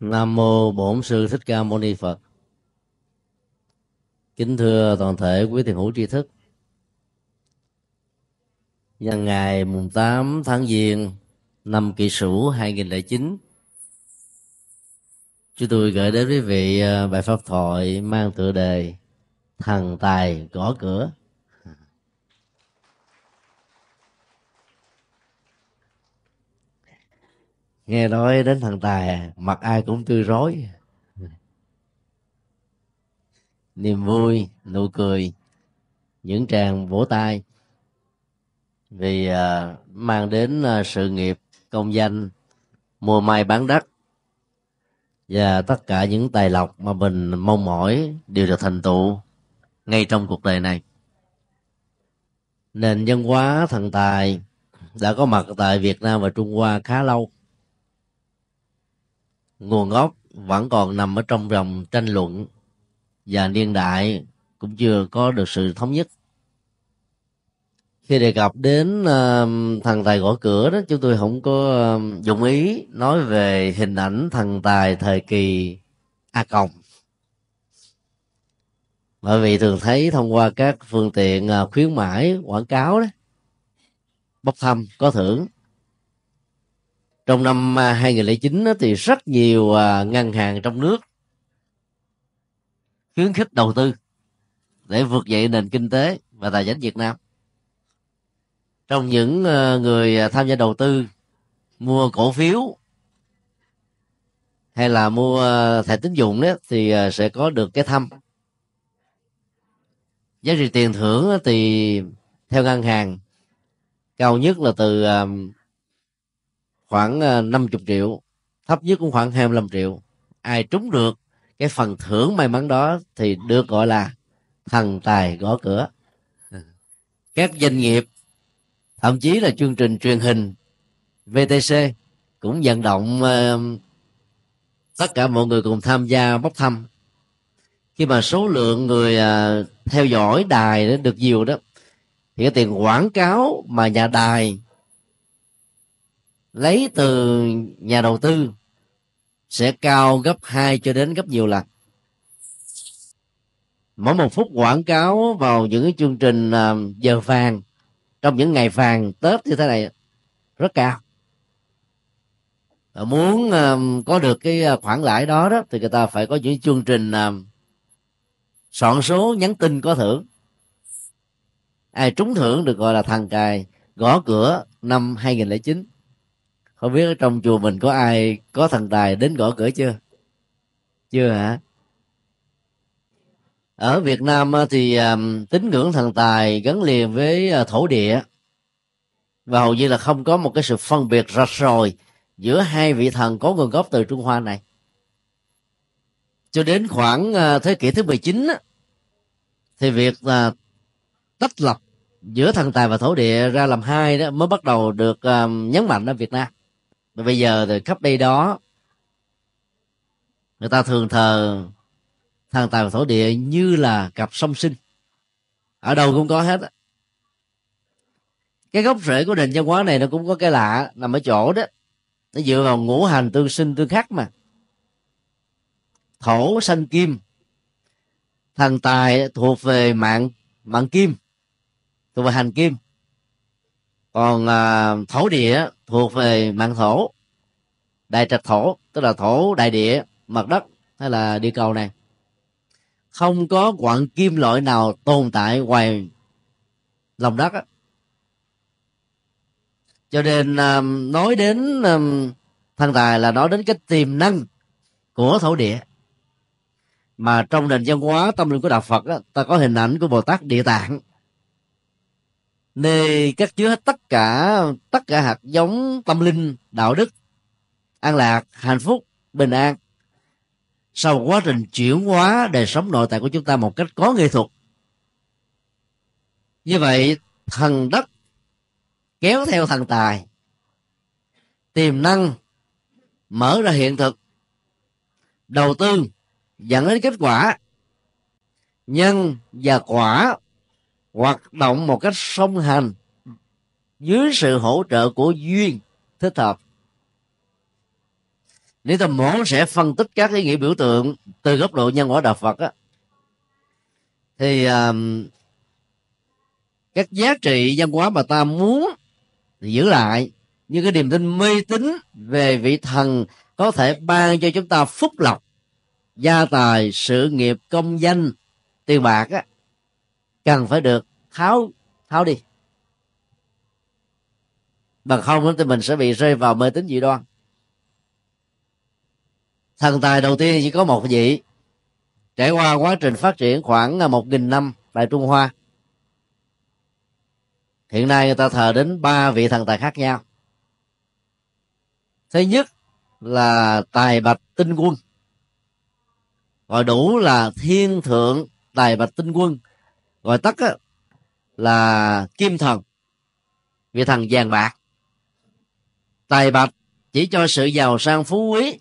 Nam mô Bổn sư Thích Ca Mâu Ni Phật. Kính thưa toàn thể quý thiền hữu tri thức. Nhân ngày mùng 8 tháng Giêng năm Kỷ Sửu 2009, chúng tôi gửi đến quý vị à, bài pháp thoại mang tựa đề Thần tài gõ cửa. nghe nói đến thằng tài mặt ai cũng tươi rối niềm vui nụ cười những tràng vỗ tay vì uh, mang đến uh, sự nghiệp công danh mua may bán đất và tất cả những tài lộc mà mình mong mỏi đều được thành tựu ngay trong cuộc đời này nền văn hóa thần tài đã có mặt tại Việt Nam và Trung Hoa khá lâu nguồn gốc vẫn còn nằm ở trong vòng tranh luận và niên đại cũng chưa có được sự thống nhất khi đề cập đến uh, thần tài gõ cửa đó chúng tôi không có uh, dụng ý nói về hình ảnh thần tài thời kỳ a cộng bởi vì thường thấy thông qua các phương tiện uh, khuyến mãi quảng cáo đó bốc thăm có thưởng trong năm 2009 à, thì rất nhiều à, ngân hàng trong nước khuyến khích đầu tư để vượt dậy nền kinh tế và tài chính Việt Nam. Trong những à, người tham gia đầu tư mua cổ phiếu hay là mua thẻ tín dụng đó thì sẽ có được cái thăm giá trị tiền thưởng thì theo ngân hàng cao nhất là từ khoảng 50 ờ, triệu thấp nhất cũng khoảng 25 triệu ai trúng được cái phần thưởng may mắn đó thì được gọi là thần tài gõ cửa các doanh nghiệp thậm chí là chương trình truyền hình VTC cũng vận động ờ, tất cả mọi người cùng tham gia bốc thăm khi mà số lượng người uh, theo dõi đài nó được nhiều đó thì cái tiền quảng cáo mà nhà đài lấy từ nhà đầu tư sẽ cao gấp 2 cho đến gấp nhiều lần mỗi một phút quảng cáo vào những cái chương trình à, giờ vàng trong những ngày vàng tết như thế này rất cao muốn à, có được cái à, khoản lãi đó đó thì người ta phải có những chương trình soạn số nhắn tin có thưởng ai trúng thưởng được gọi là thằng cài gõ cửa năm 2009 không biết ở trong chùa mình có ai có thần tài đến gõ cửa chưa chưa hả ở việt nam ờ, thì ờ, tín ngưỡng thần tài gắn liền với ờ, thổ địa và hầu như là không có một cái sự phân biệt rạch ròi giữa hai vị thần có nguồn gốc từ trung hoa này cho đến khoảng thế kỷ thứ 19 thì việc tách lập giữa thần tài và thổ địa ra làm hai đó mới bắt đầu được nhấn mạnh ở Việt Nam và bây giờ thì khắp đây đó người ta thường thờ thần tài thổ địa như là cặp song sinh ở đâu cũng có hết cái gốc rễ của nền văn hóa này nó cũng có cái lạ nằm ở chỗ đó nó dựa vào ngũ hành tương sinh tương khắc mà thổ sanh kim thần tài thuộc về mạng mạng kim thuộc về hành kim còn à, thổ địa thuộc về mạng thổ đại trạch thổ tức là thổ đại địa mặt đất hay là địa cầu này không có quặng kim loại nào tồn tại ngoài lòng đất á. cho nên à, nói đến à, thân tài là nói đến cái tiềm năng của thổ địa mà trong nền văn hóa tâm linh của đạo phật á, ta có hình ảnh của bồ tát địa tạng nơi cất chứa hết tất cả tất cả hạt giống tâm linh đạo đức an lạc hạnh phúc bình an sau một quá trình chuyển hóa đời sống nội tại của chúng ta một cách có nghệ thuật như vậy thần đất kéo theo thần tài tiềm năng mở ra hiện thực đầu tư dẫn đến kết quả nhân và quả hoạt động một cách song hành dưới sự hỗ trợ của duyên thích hợp nếu tâm muốn sẽ phân tích các ý nghĩa biểu tượng từ góc độ nhân quả đạo phật á thì um, các giá trị văn hóa mà ta muốn thì giữ lại như cái niềm tin mê tín về vị thần có thể ban cho chúng ta phúc lộc gia tài sự nghiệp công danh tiền bạc á cần phải được tháo tháo đi bằng không thì mình sẽ bị rơi vào mê tín dị đoan thần tài đầu tiên chỉ có một vị trải qua quá trình phát triển khoảng à, một nghìn năm tại trung hoa hiện nay người ta thờ đến ba vị thần tài khác nhau thứ nhất là tài bạch tinh quân gọi đủ là thiên thượng tài bạch tinh quân gọi tắt á, là kim thần vị thần vàng bạc tài bạch chỉ cho sự giàu sang phú quý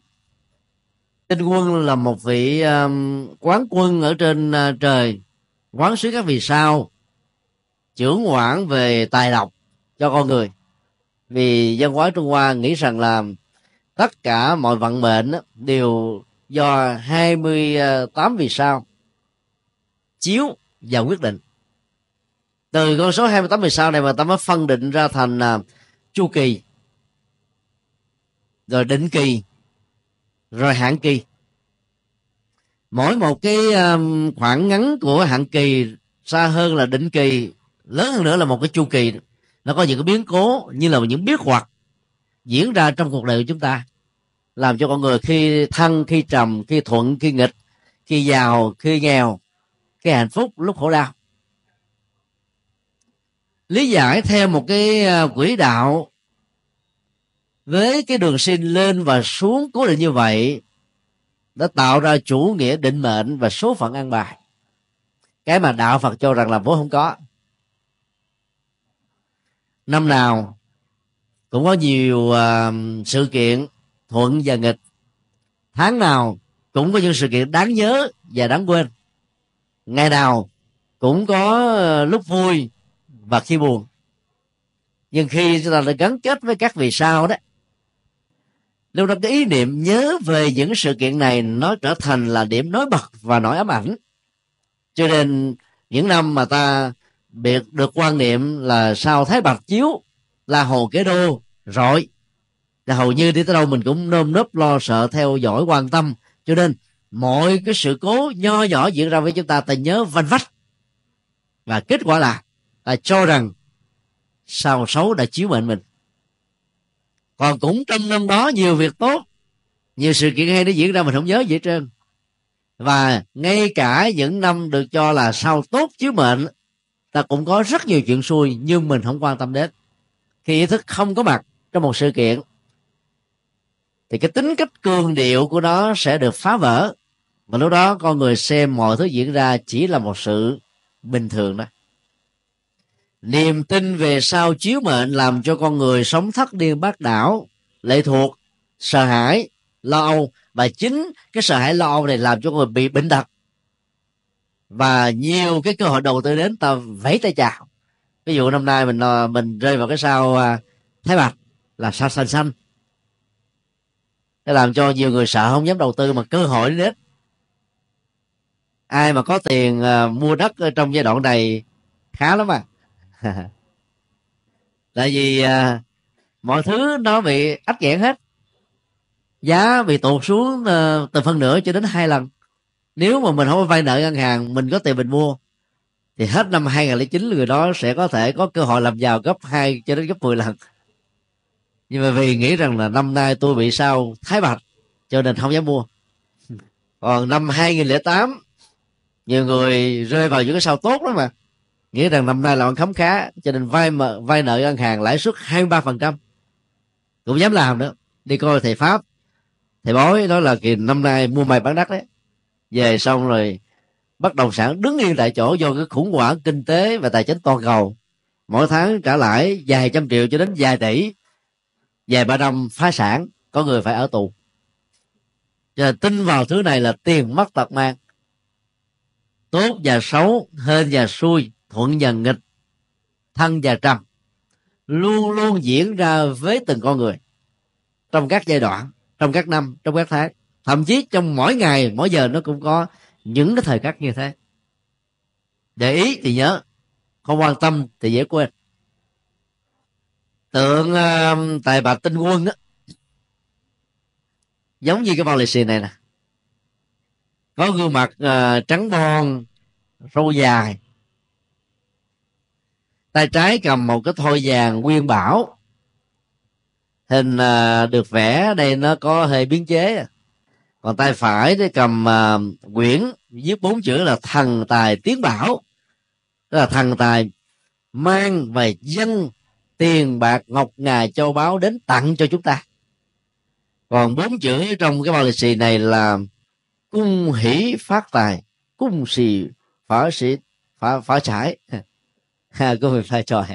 tinh quân là một vị um, quán quân ở trên uh, trời quán xuyến các vì sao trưởng quản về tài lộc cho con người vì dân hóa trung hoa nghĩ rằng là tất cả mọi vận mệnh đều do 28 à, vì sao chiếu và quyết định từ con số 28 về sau này mà ta mới phân định ra thành là chu kỳ rồi định kỳ rồi hạn kỳ mỗi một cái à, khoảng ngắn của hạn kỳ xa hơn là định kỳ lớn hơn nữa là một cái chu kỳ nó có những cái biến cố như là những biết hoặc diễn ra trong cuộc đời của chúng ta làm cho con người khi thăng khi trầm khi thuận khi nghịch khi giàu khi nghèo cái hạnh phúc lúc khổ đau lý giải theo một cái ờ, quỹ đạo với cái đường sinh lên và xuống cố định như vậy đã tạo ra chủ nghĩa định mệnh và số phận ăn bài cái mà đạo phật cho rằng là vốn không có năm nào cũng có nhiều uh, sự kiện thuận và nghịch tháng nào cũng có những sự kiện đáng nhớ và đáng quên ngày nào cũng có ờ, lúc vui và khi buồn nhưng khi chúng ta đã gắn kết với các vì sao đó lúc đó cái ý niệm nhớ về những sự kiện này nó trở thành là điểm nối bật và nỗi ám ảnh cho nên những năm mà ta biệt được quan niệm là sao thái bạch chiếu là hồ kế đô rồi là hầu như đi tới đâu mình cũng nơm nớp lo sợ theo dõi quan tâm cho nên mọi cái sự cố nho nhỏ diễn ra với chúng ta ta nhớ vanh vách và kết quả là ta cho rằng sao xấu đã chiếu mệnh mình còn cũng trong năm đó nhiều việc tốt nhiều sự kiện hay nó diễn ra mình không nhớ gì hết trơn và ngay cả những năm được cho là sao tốt chiếu mệnh ta cũng có rất nhiều chuyện xui nhưng mình không quan tâm đến khi ý thức không có mặt trong một sự kiện thì cái tính cách cường điệu của nó sẽ được phá vỡ mà lúc đó con người xem mọi thứ diễn ra chỉ là một sự bình thường đó niềm tin về sao chiếu mệnh làm cho con người sống thất điên bác đảo lệ thuộc sợ hãi lo âu và chính cái sợ hãi lo âu này làm cho người bị bệnh tật và nhiều cái cơ hội đầu tư đến ta vẫy tay chào ví dụ năm nay mình ờ, mình rơi vào cái sao ờ, thái bạch là sao xanh xanh để làm cho nhiều người sợ không dám đầu tư mà cơ hội đến ai mà có tiền uh, mua đất trong giai đoạn này khá lắm à tại vì uh, mọi thứ nó bị ách nghẽn hết giá bị tụt xuống uh, từ phân nửa cho đến hai lần nếu mà mình không vay nợ ngân hàng mình có tiền mình mua thì hết năm 2009 người đó sẽ có thể có cơ hội làm giàu gấp 2 cho đến gấp 10 lần nhưng mà vì nghĩ rằng là năm nay tôi bị sao thái bạch cho nên không dám mua còn năm 2008 nhiều người rơi vào những cái sao tốt lắm mà nghĩa rằng năm nay là ăn khấm khá cho nên vay mà vay nợ ngân hàng lãi suất 23% phần trăm cũng dám làm nữa đi coi thầy pháp thầy bói nói là kỳ năm nay mua mày bán đắt đấy về xong rồi bất động sản đứng yên tại chỗ do cái khủng hoảng kinh tế và tài chính toàn cầu mỗi tháng trả lãi vài trăm triệu cho đến vài tỷ vài ba năm phá sản có người phải ở tù cho tin vào thứ này là tiền mất tật mang tốt và xấu hên và xuôi thuận và nghịch thân và trầm luôn luôn diễn ra với từng con người trong các giai đoạn trong các năm trong các tháng thậm chí trong mỗi ngày mỗi giờ nó cũng có những cái thời khắc như thế để ý thì nhớ không quan tâm thì dễ quên tượng uh, tài bạch tinh quân á, giống như cái bao lì xì này nè có gương mặt uh, trắng bon râu dài tay trái cầm một cái thôi vàng nguyên bảo hình uh, được vẽ đây nó có hơi biến chế còn tay phải thì cầm uh, quyển viết bốn chữ là thần tài tiến bảo tức là thần tài mang về dân tiền bạc ngọc ngà châu báu đến tặng cho chúng ta còn bốn chữ trong cái bao lì xì này là cung hỷ phát tài cung xì phá sĩ phá phá trái ha có phải pha trò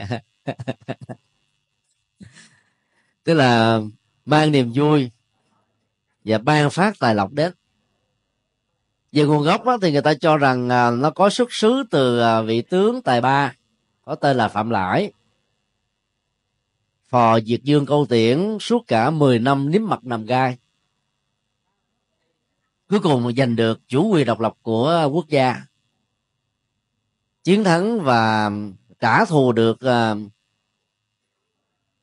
tức là mang niềm vui và ban phát tài lộc đến về nguồn gốc đó, thì người ta cho rằng à, nó có xuất xứ từ à, vị tướng tài ba có tên là phạm lãi phò diệt dương câu tiễn suốt cả 10 năm nếm mặt nằm gai cuối cùng giành được chủ quyền độc lập của quốc gia chiến thắng và trả thù được ờ,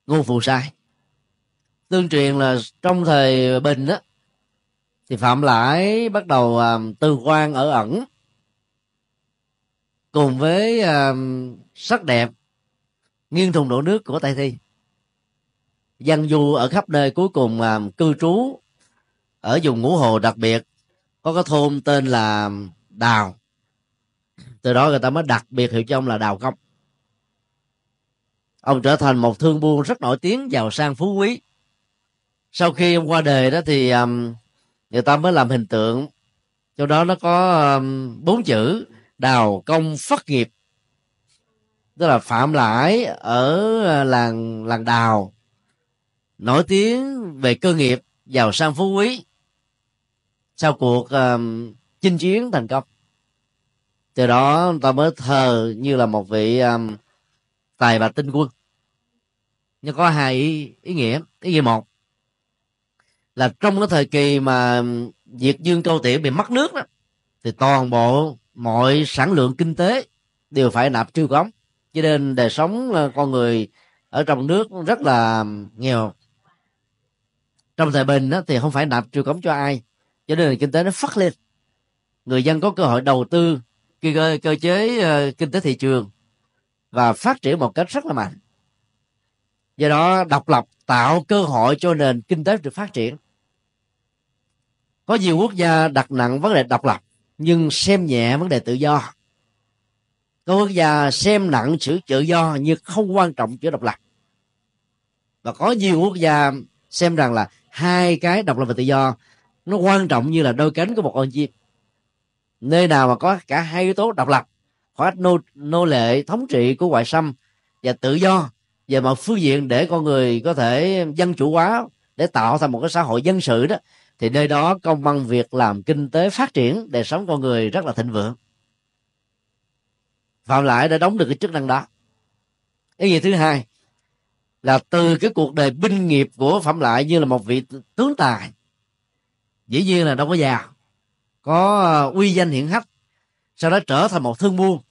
ngô phù sai tương truyền là trong thời bình đó thì phạm lãi bắt đầu uh, tư quan ở ẩn cùng với ờ, sắc đẹp nghiêng thùng đổ nước của tây thi dân du ở khắp nơi cuối cùng cư trú ở vùng ngũ hồ đặc biệt có cái thôn tên là đào từ đó người ta mới đặc biệt hiệu cho ông là đào công ông trở thành một thương buôn rất nổi tiếng giàu sang phú quý sau khi ông qua đời đó thì um, người ta mới làm hình tượng trong đó nó có um, bốn um, chữ đào công phát nghiệp tức là phạm lãi ở à, làng làng đào nổi tiếng về cơ nghiệp giàu sang phú quý sau cuộc um, chinh chiến thành công từ đó ta mới thờ như là một vị um, tài bà tinh quân Nhưng có hai ý, ý nghĩa ý nghĩa một là trong cái thời kỳ mà việt dương câu tiễn bị mất nước đó thì toàn bộ mọi sản lượng kinh tế đều phải nạp triêu cống cho nên đời sống ờ, con người ở trong nước rất là nghèo trong thời bình đó, thì không phải nạp triều cống cho ai cho nên là kinh tế nó phát lên người dân có cơ hội đầu tư cơ, cơ chế uh, kinh tế thị trường và phát triển một cách rất là mạnh do đó độc lập tạo cơ hội cho nền kinh tế được phát triển có nhiều quốc gia đặt nặng vấn đề độc lập nhưng xem nhẹ vấn đề tự do có quốc gia xem nặng sự tự do nhưng không quan trọng chữ độc lập và có nhiều quốc gia xem rằng là hai cái độc lập và tự do nó quan trọng như là đôi cánh của một con chim nơi nào mà có cả hai yếu tố độc lập khỏi nô, nô lệ thống trị của ngoại xâm và tự do về mọi phương diện để con người có thể dân chủ hóa để tạo thành một cái xã hội dân sự đó thì nơi đó công bằng việc làm kinh tế phát triển đời sống con người rất là thịnh vượng phạm lại đã đóng được cái chức năng đó ý nghĩa thứ hai là từ cái cuộc đời binh nghiệp của phạm lại như là một vị tướng tài dĩ nhiên là đâu có già có ờ, uy danh hiển hách sau đó trở thành một thương buôn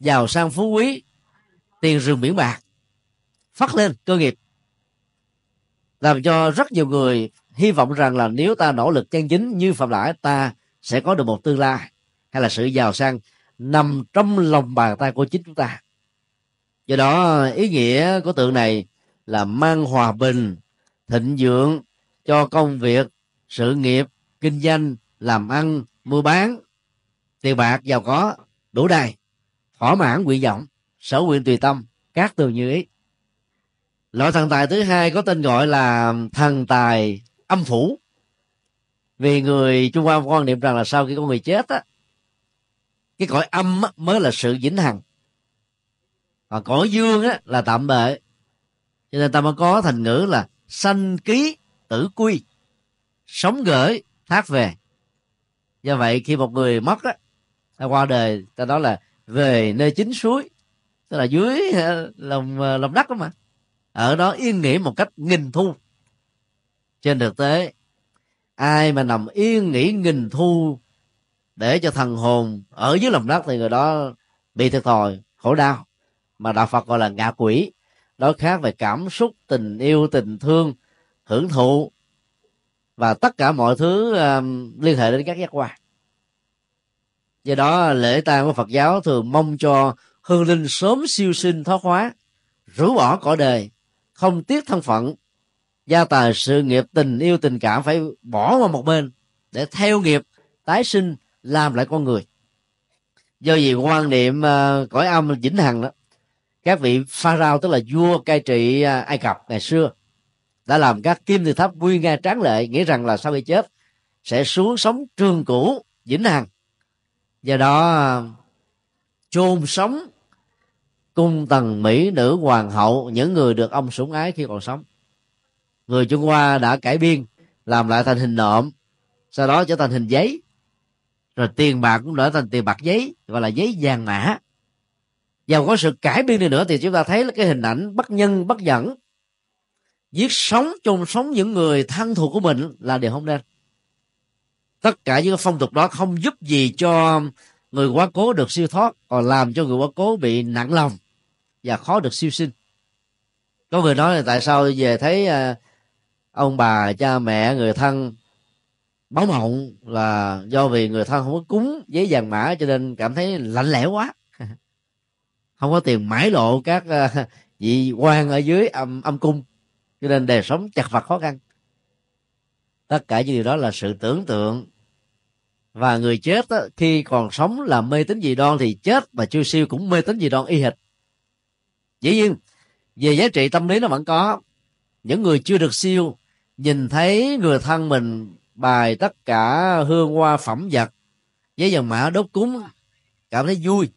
giàu sang phú quý tiền rừng biển bạc phát lên cơ nghiệp làm cho rất nhiều người hy vọng rằng là nếu ta nỗ lực chân chính như phạm lãi ta sẽ có được một tương lai hay là sự giàu sang nằm trong lòng bàn tay của chính chúng ta do đó ý nghĩa của tượng này là mang hòa bình thịnh dưỡng cho công việc sự nghiệp kinh doanh làm ăn mua bán tiền bạc giàu có đủ đầy thỏa mãn nguyện vọng sở nguyện tùy tâm các từ như ý loại thần tài thứ hai có tên gọi là thần tài âm phủ vì người trung hoa quan niệm rằng là sau khi con người chết á cái cõi âm á, mới là sự vĩnh hằng còn cõi dương á, là tạm bệ cho nên ta mới có thành ngữ là sanh ký tử quy sống gửi thác về do vậy khi một người mất á qua đời ta nói là về nơi chính suối tức là dưới ờ, lòng ờ, lòng đất đó mà ở đó yên nghỉ một cách nghìn thu trên thực tế ai mà nằm yên nghỉ nghìn thu để cho thần hồn ở dưới lòng đất thì người đó bị thiệt thòi khổ đau mà đạo phật gọi là ngạ quỷ đó khác về cảm xúc tình yêu tình thương hưởng thụ và tất cả mọi thứ uh, liên hệ đến các giác quan do đó lễ tang của phật giáo thường mong cho hương linh sớm siêu sinh thoát hóa rũ bỏ cõi đời không tiếc thân phận gia tài sự nghiệp tình yêu tình cảm phải bỏ qua một bên để theo nghiệp tái sinh làm lại con người do vì quan niệm uh, cõi âm vĩnh hằng đó các vị pha rao tức là vua cai trị uh, ai cập ngày xưa đã làm các kim tự tháp nguy nga tráng lệ nghĩ rằng là sau khi chết sẽ xuống sống trường cũ vĩnh hằng do đó chôn sống cung tần mỹ nữ hoàng hậu những người được ông sủng ái khi còn sống người trung hoa đã cải biên làm lại thành hình nộm sau đó trở thành hình giấy rồi tiền bạc cũng đổi thành tiền bạc giấy gọi là giấy vàng mã và có sự cải biên đi nữa thì chúng ta thấy là cái hình ảnh bất nhân bất dẫn giết sống chôn sống những người thân thuộc của mình là điều không nên tất cả những phong tục đó không giúp gì cho người quá cố được siêu thoát còn làm cho người quá cố bị nặng lòng và khó được siêu sinh có người nói là tại sao về thấy à, ông bà cha mẹ người thân báo mộng là do vì người thân không có cúng giấy vàng mã cho nên cảm thấy lạnh lẽo quá không có tiền mãi lộ các à, vị quan ở dưới âm âm cung cho nên đời sống chặt vật khó khăn tất cả những điều đó là sự tưởng tượng và người chết đó, khi còn sống là mê tín dị đoan thì chết mà chưa siêu cũng mê tín dị đoan y hệt dĩ nhiên về giá trị tâm lý nó vẫn có những người chưa được siêu nhìn thấy người thân mình bài tất cả hương hoa phẩm vật giấy dòng mã đốt cúng cảm thấy vui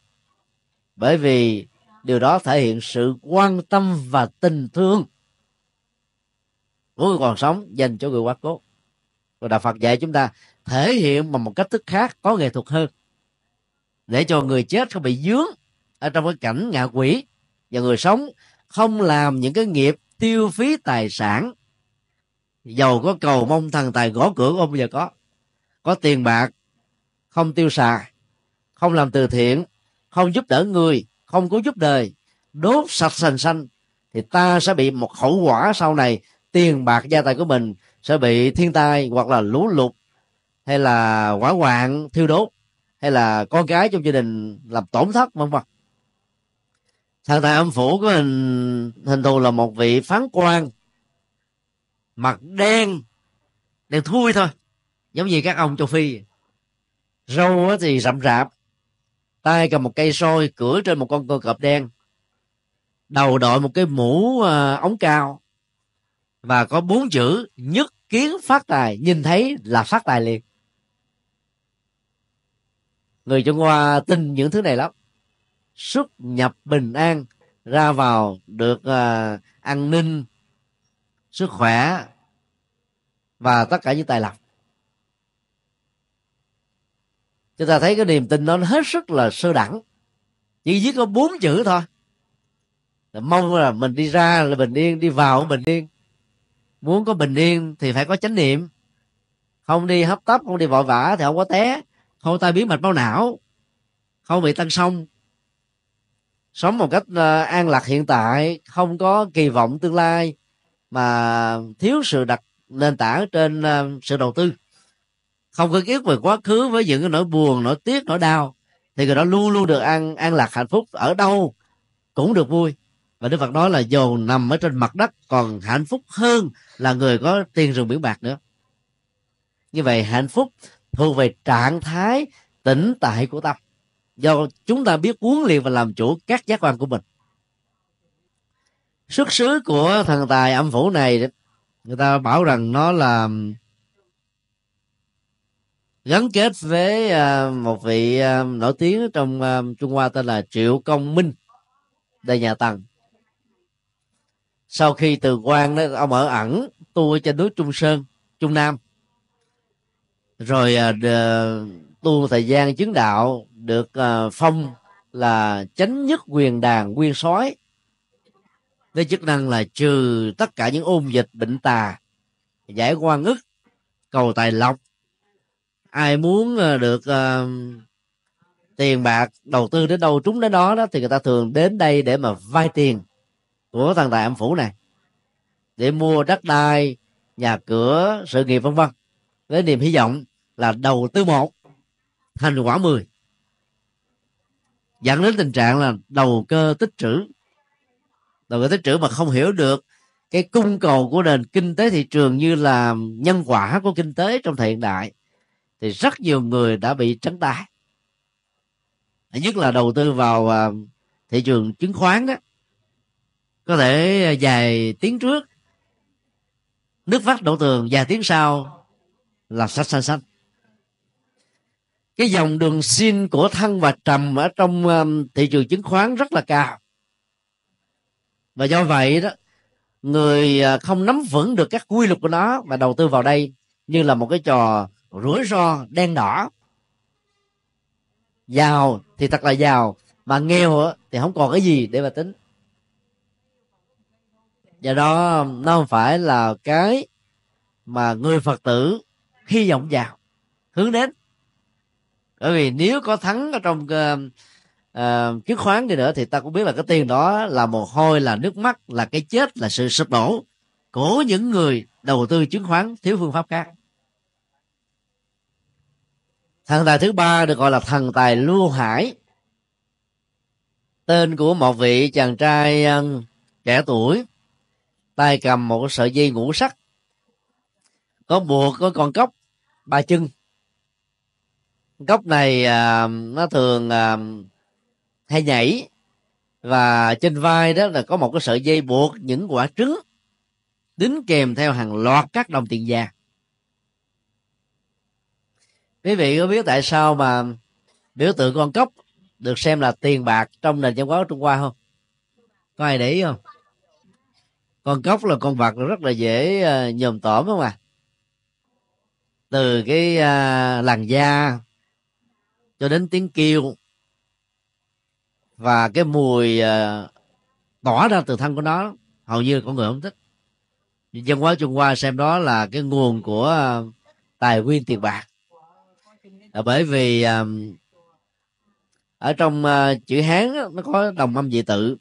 bởi vì điều đó thể hiện sự quan tâm và tình thương của còn sống dành cho người quá cố và đạo phật dạy chúng ta thể hiện bằng một cách thức khác có nghệ thuật hơn để cho người chết không bị dướng ở trong cái cảnh ngạ quỷ và người sống không làm những cái nghiệp tiêu phí tài sản giàu có cầu mong thần tài gõ cửa không bao giờ có có tiền bạc không tiêu xài không làm từ thiện không giúp đỡ người không cứu giúp đời đốt sạch sành xanh thì ta sẽ bị một hậu quả sau này tiền bạc gia tài của mình sẽ bị thiên tai hoặc là lũ lụt hay là hỏa hoạn thiêu đốt hay là con cái trong gia đình làm tổn thất vân vân thần tài âm phủ của hình hình thù là một vị phán quan mặt đen đen thui thôi giống như các ông châu phi râu thì rậm rạp tay cầm một cây soi cửa trên một con cờ cọp đen đầu đội một cái mũ à, ống cao và có bốn chữ nhất kiến phát tài nhìn thấy là phát tài liền người trung hoa tin những thứ này lắm xuất nhập bình an ra vào được uh, an ninh sức khỏe và tất cả những tài lộc chúng ta thấy cái niềm tin nó hết sức là sơ đẳng chỉ viết có bốn chữ thôi mong là mình đi ra là bình yên đi vào bình yên muốn có bình yên thì phải có chánh niệm không đi hấp tấp không đi vội vã thì không có té không tai biến mạch máu não không bị tăng sông sống một cách ờ, an lạc hiện tại không có kỳ vọng tương lai mà thiếu sự đặt nền tảng trên ờ, sự đầu tư không có kiếp về quá khứ với những cái nỗi buồn nỗi tiếc nỗi đau thì người đó luôn luôn được an an lạc hạnh phúc ở đâu cũng được vui và đức phật nói là dù nằm ở trên mặt đất còn hạnh phúc hơn là người có tiền rừng biển bạc nữa như vậy hạnh phúc thuộc về trạng thái tĩnh tại của tâm do chúng ta biết cuốn liền và làm chủ các giác quan của mình xuất xứ của thần tài âm phủ này người ta bảo rằng nó là gắn kết với à, một vị à, nổi tiếng trong à, Trung Hoa tên là Triệu Công Minh đây nhà Tần sau khi từ quan đó ông ở ẩn tu ở trên núi trung sơn trung nam rồi à, tu thời gian chứng đạo được à, phong là chánh nhất quyền đàn nguyên sói với chức năng là trừ tất cả những ôn dịch bệnh tà giải quan ức cầu tài lộc ai muốn à, được uh, tiền bạc đầu tư đến đâu trúng đến đó đó thì người ta thường đến đây để mà vay tiền của thần tài âm phủ này để mua đất đai nhà cửa sự nghiệp vân vân với niềm hy vọng là đầu tư một thành quả mười dẫn đến tình trạng là đầu cơ tích trữ đầu cơ tích trữ mà không hiểu được cái cung cầu của nền kinh tế thị trường như là nhân quả của kinh tế trong thời hiện đại thì rất nhiều người đã bị trắng tay nhất là đầu tư vào à, thị trường chứng khoán đó có thể à, vài tiếng trước nước vắt đổ tường vài tiếng sau là sạch sạch sạch cái dòng đường xin của thân và trầm ở trong à, thị trường chứng khoán rất là cao và do vậy đó người à, không nắm vững được các quy luật của nó mà đầu tư vào đây như là một cái trò rủi ro đen đỏ giàu thì thật là giàu mà nghèo thì không còn cái gì để mà tính do đó nó không phải là cái mà người phật tử hy vọng vào hướng đến bởi vì nếu có thắng ở trong uh, ờ, chứng ờ, khoán gì nữa thì ta cũng biết là cái tiền đó là mồ hôi là nước mắt là cái chết là sự sụp đổ của những người đầu tư chứng khoán thiếu phương pháp khác thần tài thứ ba được gọi là thần tài lưu hải tên của một vị chàng trai uh, trẻ tuổi tay cầm một sợi dây ngũ sắc, có buộc có con cốc ba chân cốc này à, nó thường à, hay nhảy và trên vai đó là có một cái sợi dây buộc những quả trứng đính kèm theo hàng loạt các đồng tiền vàng quý vị có biết tại sao mà biểu tượng con cốc được xem là tiền bạc trong nền văn hóa trung hoa không có ai để ý không con cóc là con vật rất là dễ ờ, nhòm tổm không à từ cái à, làn da cho đến tiếng kêu và cái mùi à, tỏa ra từ thân của nó hầu như con người không thích dân hóa trung hoa xem đó là cái nguồn của tài nguyên tiền bạc là bởi vì ở trong chữ hán nó có đồng âm dị tự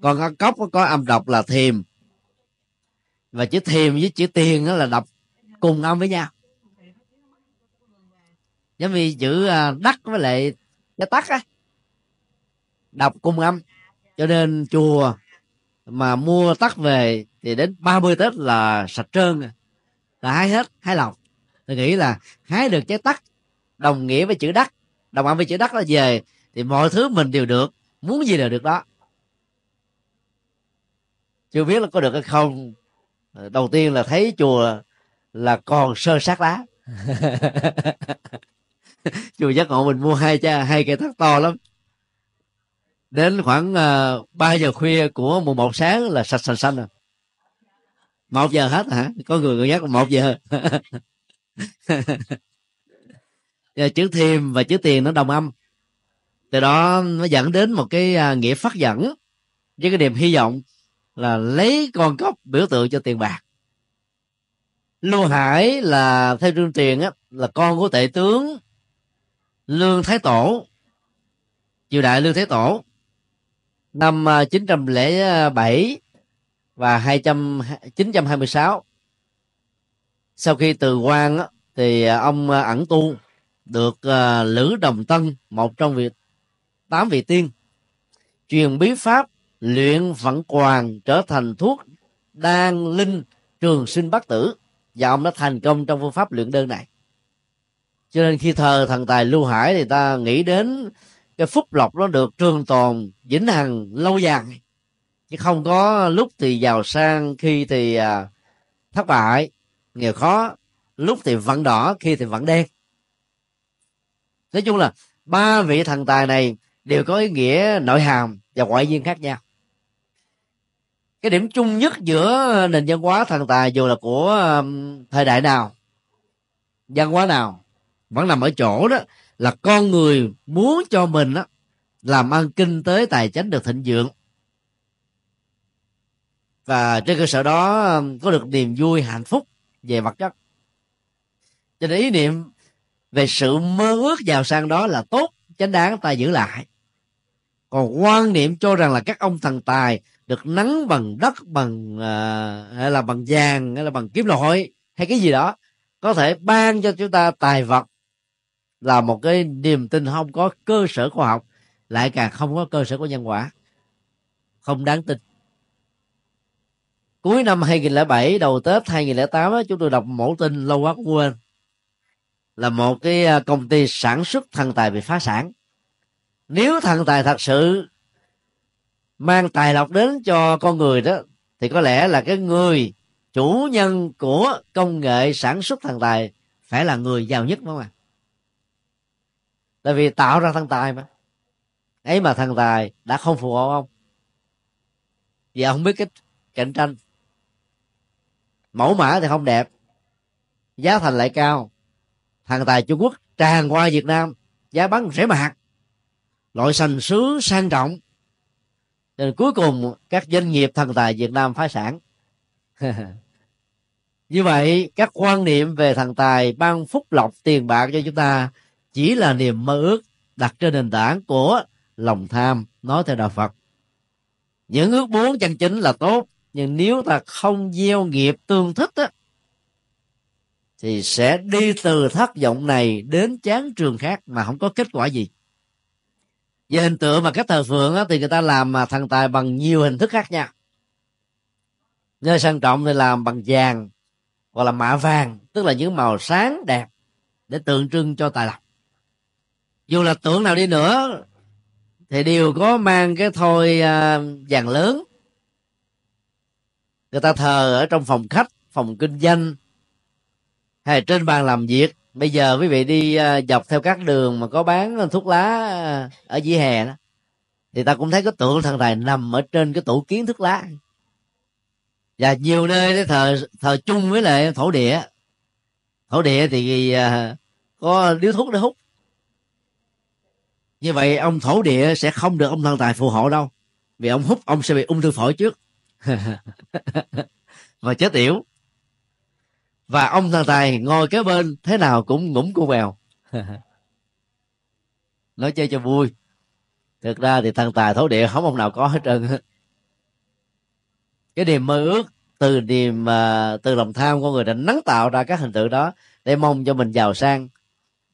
còn con cốc có âm đọc là thiềm và chữ thiềm với chữ tiền là đọc cùng âm với nhau giống như chữ à, đắc với lại cái tắc á đọc cùng âm cho nên chùa mà mua tắc về thì đến 30 tết là sạch trơn à. là hái hết hái lòng tôi nghĩ là hái được trái tắc đồng nghĩa với chữ đắc đồng âm với chữ đắc là về thì mọi thứ mình đều được muốn gì đều được đó chưa biết là có được hay không ờ, đầu tiên là thấy chùa là còn sơ sát lá chùa giác ngộ mình mua hai cha hai cây thắt to lắm đến khoảng uh, ờ, 3 giờ khuya của mùng một sáng là sạch sành xanh rồi một giờ hết hả có người người nhắc là một giờ dạ, chữ thiềm và chữ tiền nó đồng âm từ đó nó dẫn đến một cái à, nghĩa phát dẫn với cái niềm hy vọng là lấy con cốc biểu tượng cho tiền bạc lưu hải là theo chương tiền á là con của tể tướng lương thái tổ triều đại lương thái tổ năm 907 à, và 200, 926 sau khi từ quan á thì à, ông à, ẩn tu được lữ đồng tân một trong việc tám vị tiên truyền bí pháp luyện phận quàng trở thành thuốc đan linh trường sinh bất tử và ông đã thành công trong phương pháp luyện đơn này cho nên khi thờ thần tài lưu hải thì ta nghĩ đến cái phúc lộc nó được trường tồn vĩnh hằng lâu dài chứ không có lúc thì giàu sang khi thì à, thất bại nghèo khó lúc thì vẫn đỏ khi thì vẫn đen nói chung là ba vị thần tài này đều có ý nghĩa nội hàm và ngoại duyên khác nhau cái điểm chung nhất giữa nền văn hóa thần tài dù là của um, thời đại nào văn hóa nào vẫn nằm ở chỗ đó là con người muốn cho mình đó, làm ăn kinh tế tài chính được thịnh vượng và trên cơ sở đó um, có được niềm vui hạnh phúc về vật chất cho nên ý niệm về sự mơ ước giàu sang đó là tốt chánh đáng ta giữ lại còn quan niệm cho rằng là các ông thần tài được nắng bằng đất bằng à, hay là bằng vàng hay là bằng kiếm loại hay cái gì đó có thể ban cho chúng ta tài vật là một cái niềm tin không có cơ sở khoa học lại càng không có cơ sở của nhân quả không đáng tin cuối năm 2007 đầu Tết 2008 á, chúng tôi đọc mẫu tin lâu quá quên là một cái à, công ty sản xuất thần tài bị phá sản nếu thần tài thật sự mang tài lộc đến cho con người đó thì có lẽ là cái người chủ nhân của công nghệ sản xuất thần tài phải là người giàu nhất đúng không ạ tại vì tạo ra thần tài mà ấy mà thần tài đã không phù hộ ông vì ông biết cái cạnh tranh mẫu mã thì không đẹp giá thành lại cao thần tài trung quốc tràn qua việt nam giá bán rẻ mạt loại sành sứ sang trọng nên cuối cùng các doanh nghiệp thần tài Việt Nam phá sản như vậy các quan niệm về thần tài ban phúc lộc tiền bạc cho chúng ta chỉ là niềm mơ ước đặt trên nền tảng của lòng tham nói theo đạo Phật những ước muốn chân chính là tốt nhưng nếu ta không gieo nghiệp tương thích á, thì sẽ đi từ thất vọng này đến chán trường khác mà không có kết quả gì về hình tượng và cách thờ phượng á, thì người ta làm mà thần tài bằng nhiều hình thức khác nhau nơi sang trọng thì làm bằng vàng hoặc là mạ vàng tức là những màu sáng đẹp để tượng trưng cho tài lộc dù là tượng nào đi nữa thì đều có mang cái thôi à, vàng lớn người ta thờ ở trong phòng khách phòng kinh doanh hay trên bàn làm việc bây giờ quý vị đi à, dọc theo các đường mà có bán thuốc lá à, ở dưới hè đó thì ta cũng thấy cái tượng thần tài nằm ở trên cái tủ kiến thuốc lá và nhiều nơi để thờ thờ chung với lại thổ địa thổ địa thì à, có điếu thuốc để hút như vậy ông thổ địa sẽ không được ông thần tài phù hộ đâu vì ông hút ông sẽ bị ung thư phổi trước và chết tiểu và ông thằng tài ngồi kế bên thế nào cũng ngủng cô bèo nói chơi cho vui thực ra thì thằng tài thổ địa không ông nào có hết trơn cái niềm mơ ước từ niềm à, từ lòng tham của người đã nắng tạo ra các hình tượng đó để mong cho mình giàu sang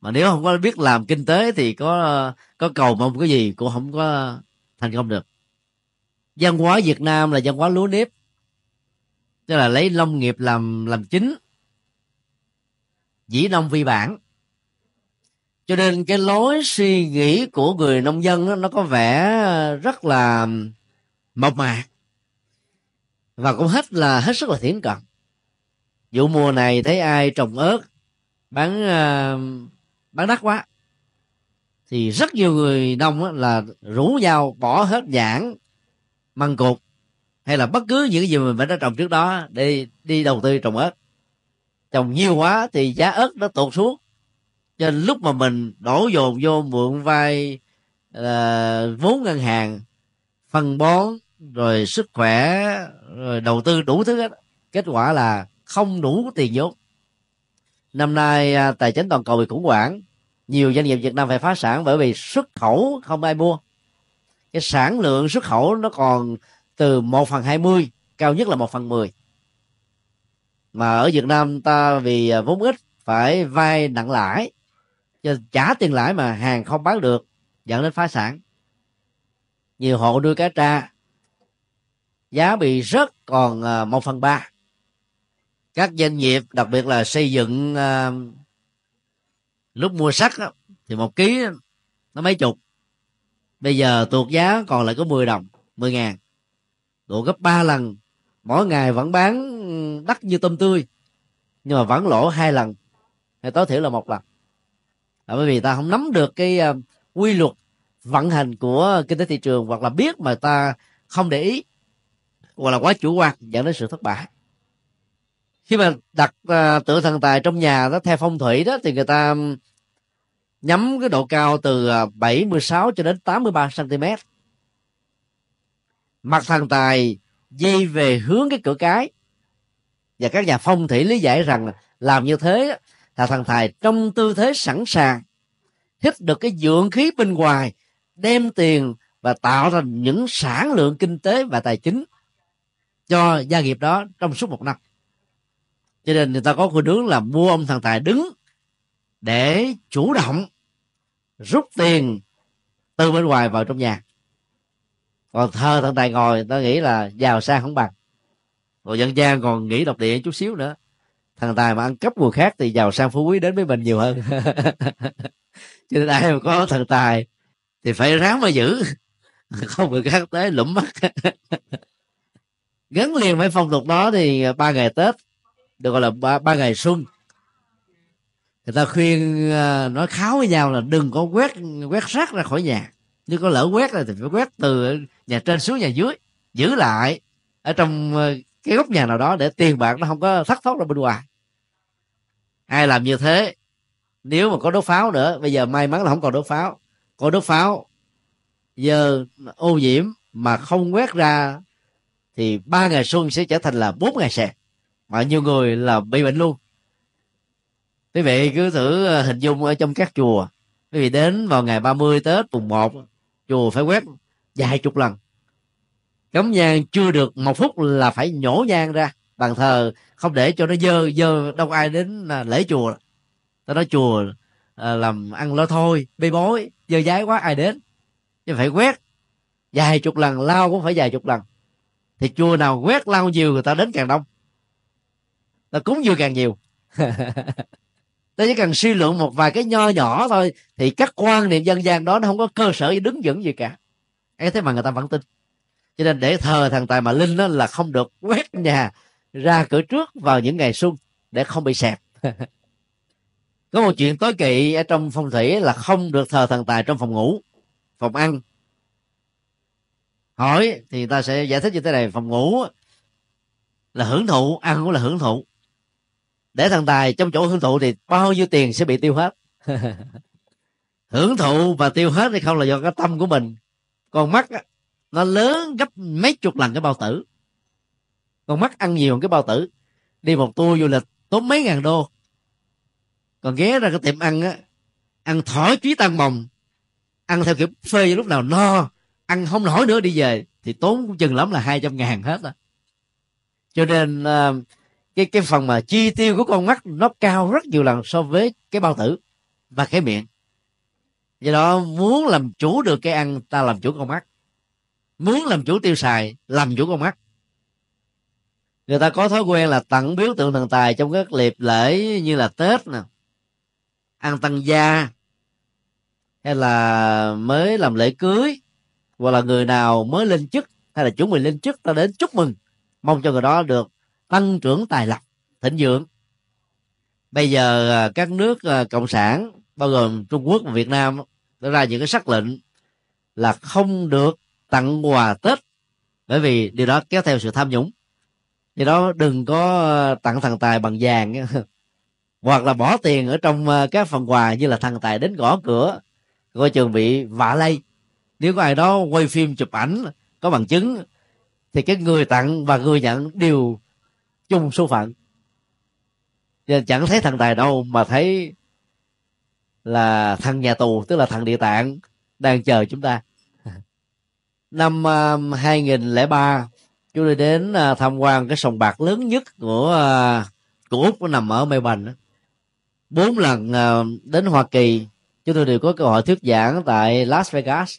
mà nếu không có biết làm kinh tế thì có có cầu mong cái gì cũng không có thành công được văn hóa việt nam là văn hóa lúa nếp tức là lấy nông nghiệp làm làm chính dĩ nông vi bản cho nên cái lối suy nghĩ của người nông dân nó có vẻ rất là mộc mạc và cũng hết là hết sức là thiển cận vụ mùa này thấy ai trồng ớt bán ờ, bán đắt quá thì rất nhiều người nông là rủ nhau bỏ hết giảng măng cụt hay là bất cứ những gì mình đã trồng trước đó đi đi đầu tư trồng ớt trồng nhiều quá thì giá ớt nó tụt xuống cho nên lúc mà mình đổ dồn vô mượn vay là ờ, vốn ngân hàng phân bón rồi sức khỏe rồi đầu tư đủ thứ hết kết quả là không đủ tiền vốn năm nay à, tài chính toàn cầu bị khủng hoảng nhiều doanh nghiệp việt nam phải phá sản bởi vì xuất khẩu không ai mua cái sản lượng xuất khẩu nó còn từ một phần hai mươi cao nhất là một phần mười mà ở Việt Nam ta vì à, vốn ít phải vay nặng lãi cho trả tiền lãi mà hàng không bán được dẫn đến phá sản nhiều hộ nuôi cá tra giá bị rớt còn à, một phần ba các doanh nghiệp đặc biệt là xây dựng uh, lúc mua sắt đó, thì một ký nó mấy chục bây giờ tuột giá còn lại có 10 đồng 10 ngàn độ gấp 3 lần mỗi ngày vẫn bán ừ, đắt như tôm tươi nhưng mà vẫn lỗ hai lần hay tối thiểu là một lần là bởi vì ta không nắm được cái ờ, quy luật vận hành của kinh tế thị trường hoặc là biết mà ta không để ý hoặc là quá chủ quan dẫn đến sự thất bại khi mà đặt ờ, tượng thần tài trong nhà đó theo phong thủy đó thì người ta nhắm cái độ cao từ 76 ờ, cho đến 83 cm mặt thần tài dây về hướng cái cửa cái và các nhà phong thủy lý giải rằng làm như thế là thằng thầy trong tư thế sẵn sàng hít được cái dưỡng khí bên ngoài đem tiền và tạo ra những sản lượng kinh tế và tài chính cho gia nghiệp đó trong suốt một năm cho nên người ta có khuyên hướng là mua ông thằng tài đứng để chủ động rút tiền từ bên ngoài vào trong nhà còn thơ thằng tài ngồi ta nghĩ là giàu sang không bằng rồi dân gian còn nghĩ độc địa chút xíu nữa thằng tài mà ăn cắp người khác thì giàu sang phú quý đến với mình nhiều hơn cho nên ai mà có thằng tài thì phải ráng mà giữ không người khác tới lụm mắt gắn liền với phong tục đó thì ba ngày tết được gọi là ba, ba ngày xuân người ta khuyên à, nói kháo với nhau là đừng có quét quét rác ra khỏi nhà nếu có lỡ quét là thì phải quét từ nhà trên xuống nhà dưới giữ lại ở trong ờ, cái góc nhà nào đó để tiền bạc nó không có thất thoát ra bên ngoài ai làm như thế nếu mà có đốt pháo nữa bây giờ may mắn là không còn đốt pháo có đốt pháo giờ ô nhiễm mà không quét ra thì ba ngày xuân sẽ trở thành là bốn ngày sẹt mà nhiều người là bị bệnh luôn quý vị cứ thử ờ, hình dung ở trong các chùa quý vị đến vào ngày 30 Tết mùng 1 chùa phải quét vài chục lần cắm nhang chưa được một phút là phải nhổ nhang ra bàn thờ không để cho nó dơ dơ đâu ai đến à, lễ chùa ta nói chùa à, làm ăn lo thôi bê bối dơ dái quá ai đến nhưng phải quét vài chục lần lao cũng phải vài chục lần thì chùa nào quét lao nhiều người ta đến càng đông ta cúng vô càng nhiều ta chỉ cần suy luận một vài cái nho nhỏ thôi thì các quan niệm dân gian đó nó không có cơ sở đứng vững gì cả ấy thế mà người ta vẫn tin cho nên để thờ thằng tài mà linh đó là không được quét nhà ra cửa trước vào những ngày xuân để không bị sẹp có một chuyện tối kỵ ở trong phong thủy là không được thờ thần tài trong phòng ngủ phòng ăn hỏi thì ta sẽ giải thích như thế này phòng ngủ là hưởng thụ ăn cũng là hưởng thụ để thằng tài trong chỗ hưởng thụ thì bao nhiêu tiền sẽ bị tiêu hết hưởng thụ và tiêu hết hay không là do cái tâm của mình còn mắt nó lớn gấp mấy chục lần cái bao tử còn mắt ăn nhiều cái bao tử đi một tour du lịch tốn mấy ngàn đô còn ghé ra cái tiệm ăn á ăn thỏi chuối tăng bồng ăn theo kiểu phê lúc nào no ăn không nổi nữa đi về thì tốn cũng chừng lắm là 200 ngàn hết đó. cho nên ờ, cái cái phần mà chi tiêu của con mắt nó cao rất nhiều lần so với cái bao tử và cái miệng do đó muốn làm chủ được cái ăn ta làm chủ con mắt muốn làm chủ tiêu xài làm chủ con mắt người ta có thói quen là tặng biểu tượng thần tài trong các liệp lễ như là tết nè ăn tăng gia hay là mới làm lễ cưới hoặc là người nào mới lên chức hay là chuẩn bị lên chức ta đến chúc mừng mong cho người đó được tăng trưởng tài lộc thịnh vượng bây giờ à, các nước à, cộng sản bao gồm trung quốc và việt nam đưa ra những cái sắc lệnh là không được tặng quà tết bởi vì điều đó kéo theo sự tham nhũng do đó đừng có à, tặng thần tài bằng vàng hoặc là bỏ tiền ở trong các phần quà như là thần tài đến gõ cửa coi trường bị vạ lây nếu có ai đó quay phim chụp ảnh có bằng chứng thì cái người tặng và người nhận đều chung số phận Cho chẳng thấy thằng tài đâu mà thấy là thằng nhà tù tức là thằng địa tạng đang chờ chúng ta năm 2003 chúng tôi đến à, tham quan cái sòng bạc lớn nhất của à, của úc nó nằm ở Melbourne đó. bốn lần à, đến Hoa Kỳ chúng tôi đều có cơ hội thuyết giảng tại Las Vegas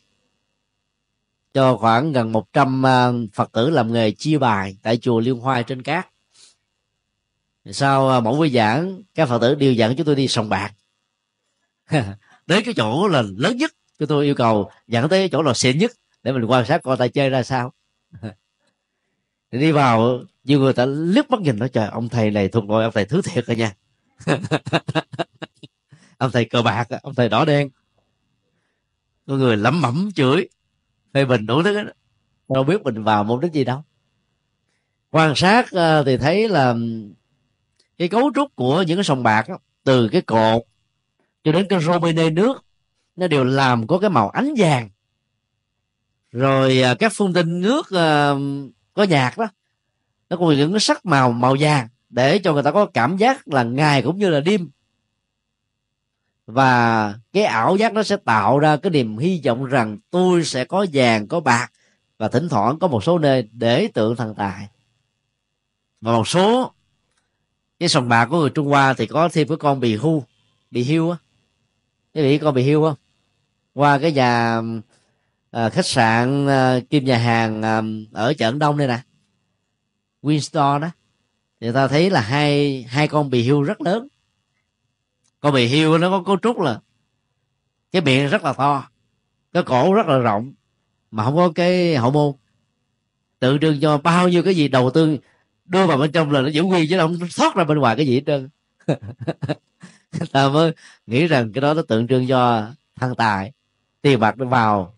cho khoảng gần 100 Phật tử làm nghề chia bài tại chùa Liên Hoa trên cát sau à, mỗi buổi giảng các phật tử đều dẫn chúng tôi đi sòng bạc đến cái chỗ là lớn nhất chúng tôi yêu cầu dẫn tới chỗ là xịn nhất để mình quan sát coi ta chơi ra sao thì đi vào nhiều người ta liếc mắt nhìn nó trời ông thầy này thuộc loại ông thầy thứ thiệt rồi à nha ông thầy cờ bạc ông thầy đỏ đen có người lẩm mẩm chửi phê bình đủ thứ đó đâu biết mình vào mục đích gì đâu quan sát à, thì thấy là cái cấu trúc của những cái sòng bạc đó, từ cái cột cho đến cái rô nước nó đều làm có cái màu ánh vàng rồi à, các phương tinh nước uh, có nhạc đó nó có những cái sắc màu màu vàng để cho người ta có cảm giác là ngày cũng như là đêm và cái ảo giác nó sẽ tạo ra cái niềm hy vọng rằng tôi sẽ có vàng có bạc và thỉnh thoảng có một số nơi để tượng thần tài và một số cái sòng bạc của người trung hoa thì có thêm cái con bì hưu bì hưu á cái vị con bì hưu không qua cái nhà à, khách sạn à, kim nhà hàng à, ở chợ Đông đây nè Winstone đó thì ta thấy là hai hai con bì hưu rất lớn con bì hưu nó có cấu trúc là cái miệng rất là to cái cổ rất là rộng mà không có cái hậu môn tự trưng cho bao nhiêu cái gì đầu tư đưa vào bên trong là nó giữ nguyên chứ nó không thoát ra bên ngoài cái gì hết trơn ta mới nghĩ rằng cái đó nó tượng trưng cho thăng tài tiền bạc nó vào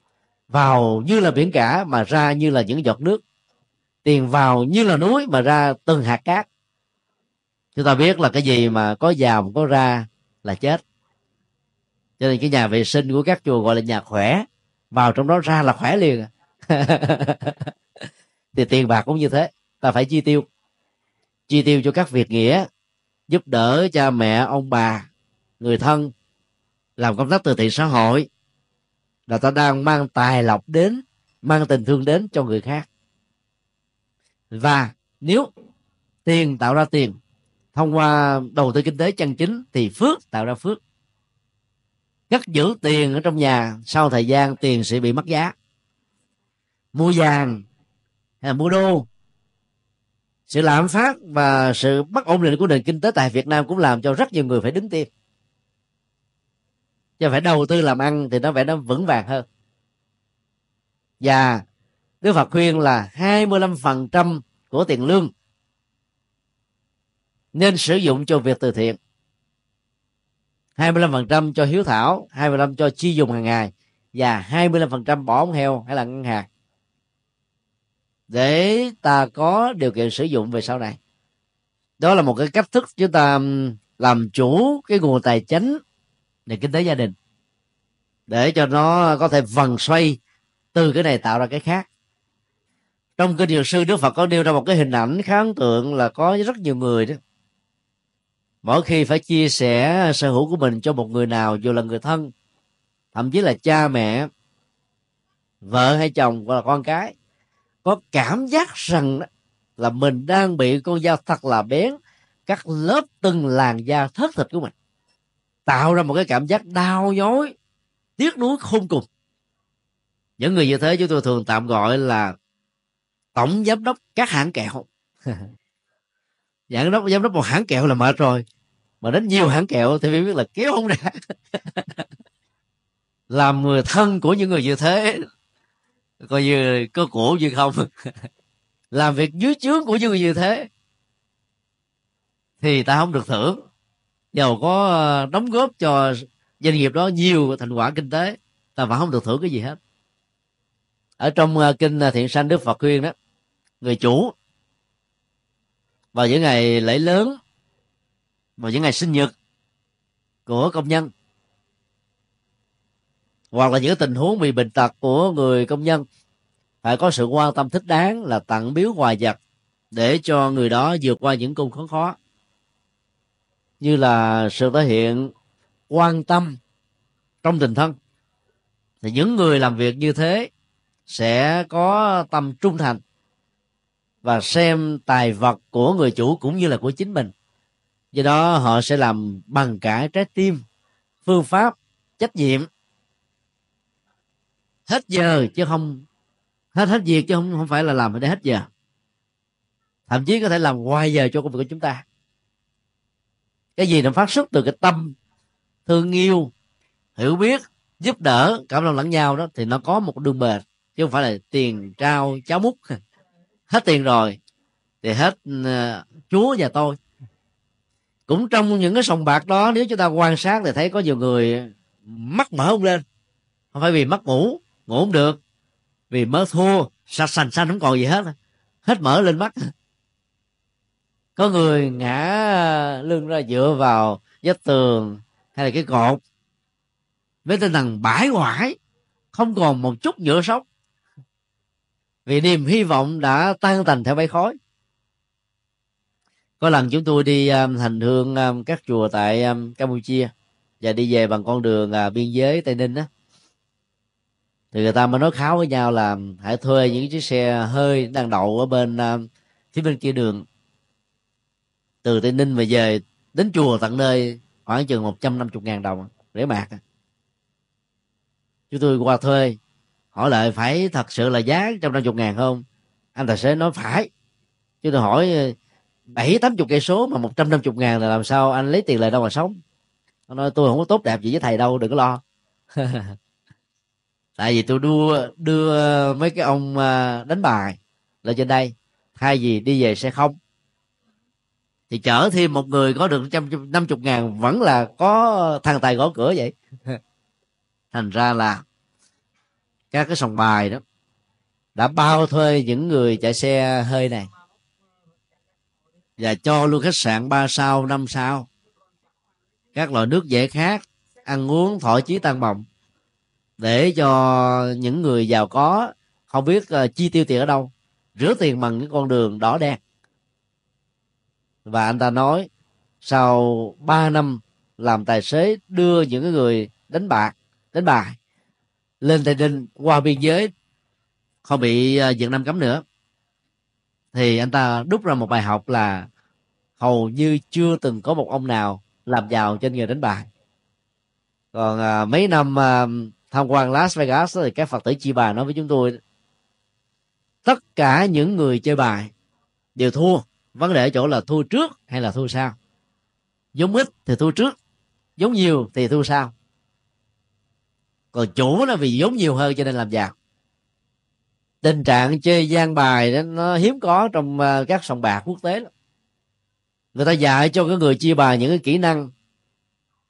vào như là biển cả mà ra như là những giọt nước tiền vào như là núi mà ra từng hạt cát chúng ta biết là cái gì mà có vào mà có ra là chết cho nên cái nhà vệ sinh của các chùa gọi là nhà khỏe vào trong đó ra là khỏe liền thì tiền bạc cũng như thế ta phải chi tiêu chi tiêu cho các việc nghĩa giúp đỡ cha mẹ ông bà người thân làm công tác từ thiện xã hội là ta đang mang tài lộc đến mang tình thương đến cho người khác và nếu tiền tạo ra tiền thông qua đầu tư kinh tế chân chính thì phước tạo ra phước cất giữ tiền ở trong nhà sau thời gian tiền sẽ bị mất giá mua vàng hay là mua đô sự lạm phát và sự bất ổn định của nền kinh tế tại Việt Nam cũng làm cho rất nhiều người phải đứng tim chứ phải đầu tư làm ăn thì nó vẻ nó vững vàng hơn và Đức Phật khuyên là 25% của tiền lương nên sử dụng cho việc từ thiện 25% cho hiếu thảo 25% cho chi dùng hàng ngày và 25% bỏ ống heo hay là ngân hàng để ta có điều kiện sử dụng về sau này đó là một cái cách thức chúng ta làm chủ cái nguồn tài chính nền kinh tế gia đình để cho nó có thể vần xoay từ cái này tạo ra cái khác trong kinh điều sư đức phật có nêu ra một cái hình ảnh khá ấn tượng là có rất nhiều người đó mỗi khi phải chia sẻ sở hữu của mình cho một người nào dù là người thân thậm chí là cha mẹ vợ hay chồng hoặc là con cái có cảm giác rằng là mình đang bị con dao thật là bén cắt lớp từng làn da thất thịt của mình tạo ra một cái cảm giác đau nhói tiếc nuối khôn cùng những người như thế chúng tôi thường tạm gọi là tổng giám đốc các hãng kẹo giám đốc giám đốc một hãng kẹo là mệt rồi mà đến nhiều hãng kẹo thì phải biết là kéo không ra làm người thân của những người như thế coi như có cổ như không làm việc dưới chướng của những người như thế thì ta không được thưởng giàu có ờ, đóng góp cho doanh nghiệp đó nhiều thành quả kinh tế ta vẫn không được thưởng cái gì hết ở trong ờ, kinh ờ, thiện sanh đức phật khuyên đó người chủ vào những ngày lễ lớn vào những ngày sinh nhật của công nhân hoặc là những tình huống bị bệnh tật của người công nhân phải có sự quan tâm thích đáng là tặng biếu quà vật để cho người đó vượt qua những cung khó khó như là sự thể hiện quan tâm trong tình thân thì những người làm việc như thế sẽ có tâm trung thành và xem tài vật của người chủ cũng như là của chính mình do đó họ sẽ làm bằng cả trái tim phương pháp trách nhiệm hết giờ chứ không hết hết việc chứ không không phải là làm để hết giờ thậm chí có thể làm ngoài giờ cho công việc của chúng ta cái gì nó phát xuất từ cái tâm thương yêu hiểu biết giúp đỡ cảm động lẫn nhau đó thì nó có một đường bền chứ không phải là tiền trao cháo múc hết tiền rồi thì hết uh, chúa và tôi cũng trong những cái sòng bạc đó nếu chúng ta quan sát thì thấy có nhiều người mắt mở không lên không phải vì mất ngủ ngủ không được vì mới thua sạch sành xanh không còn gì hết hết mỡ lên mắt có người ngã lưng ra dựa vào vách tường hay là cái cột với tinh thần bãi hoải không còn một chút nhựa sống vì niềm hy vọng đã tan tành theo bãi khói có lần chúng tôi đi um, hành hương um, các chùa tại um, campuchia và đi về bằng con đường uh, biên giới tây ninh á uh, thì người ta mới nói kháo với nhau là hãy thuê những chiếc xe hơi đang đậu ở bên à, phía bên kia đường từ tây ninh về về đến chùa tận nơi khoảng chừng 150 ngàn đồng rẻ mạt chúng tôi qua thuê hỏi lại phải thật sự là giá trong năm chục ngàn không anh tài xế nói phải chúng tôi hỏi à, bảy tám chục cây số mà một trăm năm 150 ngàn là làm sao anh lấy tiền lại đâu mà sống nó nói tôi không có tốt đẹp gì với thầy đâu đừng có lo tại vì tôi đưa đưa mấy cái ông à, đánh bài lên trên đây thay vì đi về xe không thì chở thêm một người có được trăm năm chục ngàn vẫn là có thằng tài gõ cửa vậy thành ra là các cái sòng bài đó đã bao thuê những người chạy xe hơi này và cho luôn khách sạn 3 sao 5 sao các loại nước dễ khác ăn uống thỏa chí tăng bồng để cho những người giàu có không biết uh, chi tiêu tiền ở đâu rửa tiền bằng những con đường đỏ đen và anh ta nói sau 3 năm làm tài xế đưa những người đánh bạc đánh bài lên tây ninh qua biên giới không bị uh, việt nam cấm nữa thì anh ta đúc ra một bài học là hầu như chưa từng có một ông nào làm giàu trên nghề đánh bài còn à, mấy năm à, tham quan Las Vegas thì các Phật tử chi bà nói với chúng tôi tất cả những người chơi bài đều thua vấn đề ở chỗ là thua trước hay là thua sau giống ít thì thua trước giống nhiều thì thua sau còn chủ là vì giống nhiều hơn cho nên làm giàu tình trạng chơi gian bài đó, nó hiếm có trong à, các sòng bạc quốc tế lắm. người ta dạy cho cái người chia bài những cái kỹ năng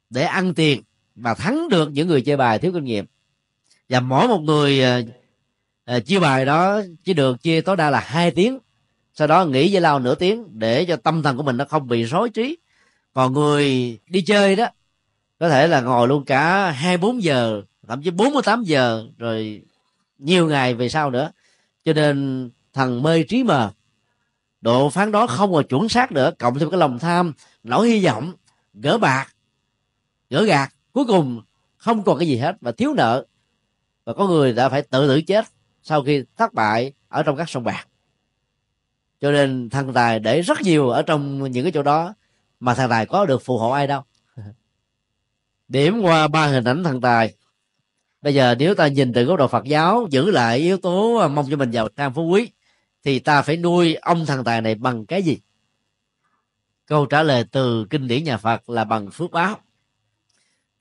để ăn tiền mà thắng được những người chơi bài thiếu kinh nghiệm và mỗi một người uh, chia bài đó chỉ được chia tối đa là hai tiếng sau đó nghỉ giải lao nửa tiếng để cho tâm thần của mình nó không bị rối trí còn người đi chơi đó có thể là ngồi luôn cả hai bốn giờ thậm chí bốn mươi tám giờ rồi nhiều ngày về sau nữa cho nên thần mê trí mờ độ phán đó không còn chuẩn xác nữa cộng thêm cái lòng tham nỗi hy vọng gỡ bạc gỡ gạt cuối cùng không còn cái gì hết và thiếu nợ và có người đã phải tự tử chết sau khi thất bại ở trong các sông bạc cho nên thằng tài để rất nhiều ở trong những cái chỗ đó mà thằng tài có được phù hộ ai đâu điểm qua ba hình ảnh thằng tài bây giờ nếu ta nhìn từ góc độ phật giáo giữ lại yếu tố mong cho mình giàu sang phú quý thì ta phải nuôi ông thằng tài này bằng cái gì câu trả lời từ kinh điển nhà phật là bằng phước báo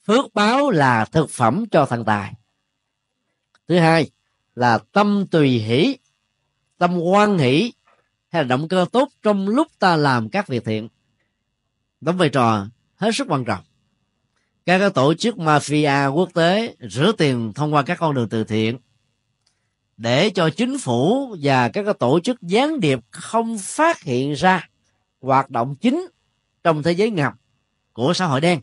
phước báo là thực phẩm cho thằng tài thứ hai là tâm tùy hỷ tâm quan hỷ hay là động cơ tốt trong lúc ta làm các việc thiện đóng vai trò hết sức quan trọng các, tổ chức mafia quốc tế rửa tiền thông qua các con đường từ thiện để cho chính phủ và các tổ chức gián điệp không phát hiện ra hoạt động chính trong thế giới ngầm của xã hội đen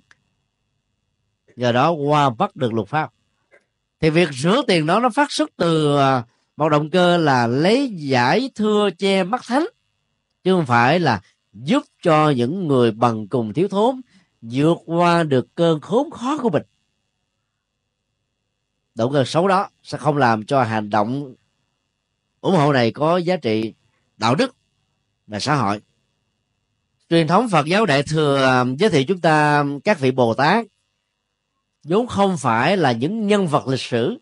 do đó qua bắt được luật pháp thì việc rửa tiền đó nó phát xuất từ à, một động cơ là lấy giải thưa che mắt thánh chứ không phải là giúp cho những người bằng cùng thiếu thốn vượt qua được cơn khốn khó của mình động cơ xấu đó sẽ không làm cho hành động ủng hộ này có giá trị đạo đức và xã hội truyền thống Phật giáo đại thừa à, giới thiệu chúng ta các vị Bồ Tát vốn không phải là những nhân vật lịch sử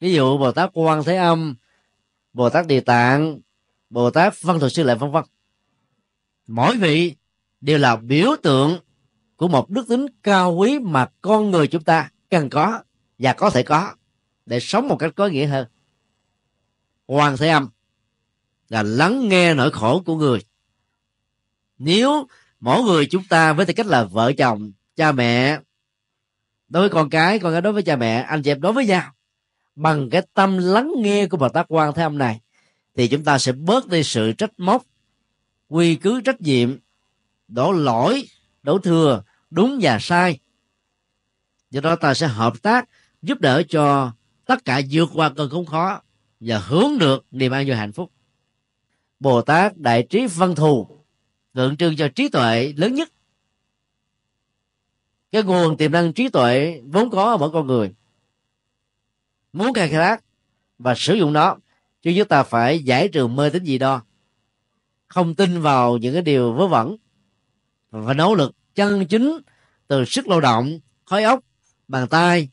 ví dụ bồ tát quan thế âm bồ tát địa tạng bồ tát văn Thù sư lệ vân vân mỗi vị đều là biểu tượng của một đức tính cao quý mà con người chúng ta cần có và có thể có để sống một cách có nghĩa hơn quan thế âm là lắng nghe nỗi khổ của người nếu mỗi người chúng ta với tư cách là vợ chồng cha mẹ đối với con cái con cái đối với cha mẹ anh chị em đối với nhau bằng cái tâm lắng nghe của bậc tác quan thế âm này thì chúng ta sẽ bớt đi sự trách móc quy cứ trách nhiệm đổ lỗi đổ thừa đúng và sai do đó ta sẽ hợp tác giúp đỡ cho tất cả vượt qua cơn khốn khó và hướng được niềm an vui hạnh phúc bồ tát đại trí văn thù tượng trưng cho trí tuệ lớn nhất cái nguồn tiềm năng trí tuệ vốn có ở mỗi con người muốn khai thác và sử dụng nó chứ chúng ta phải giải trừ mê tín gì đó không tin vào những cái điều vớ vẩn và nỗ lực chân chính từ sức lao động khói óc bàn tay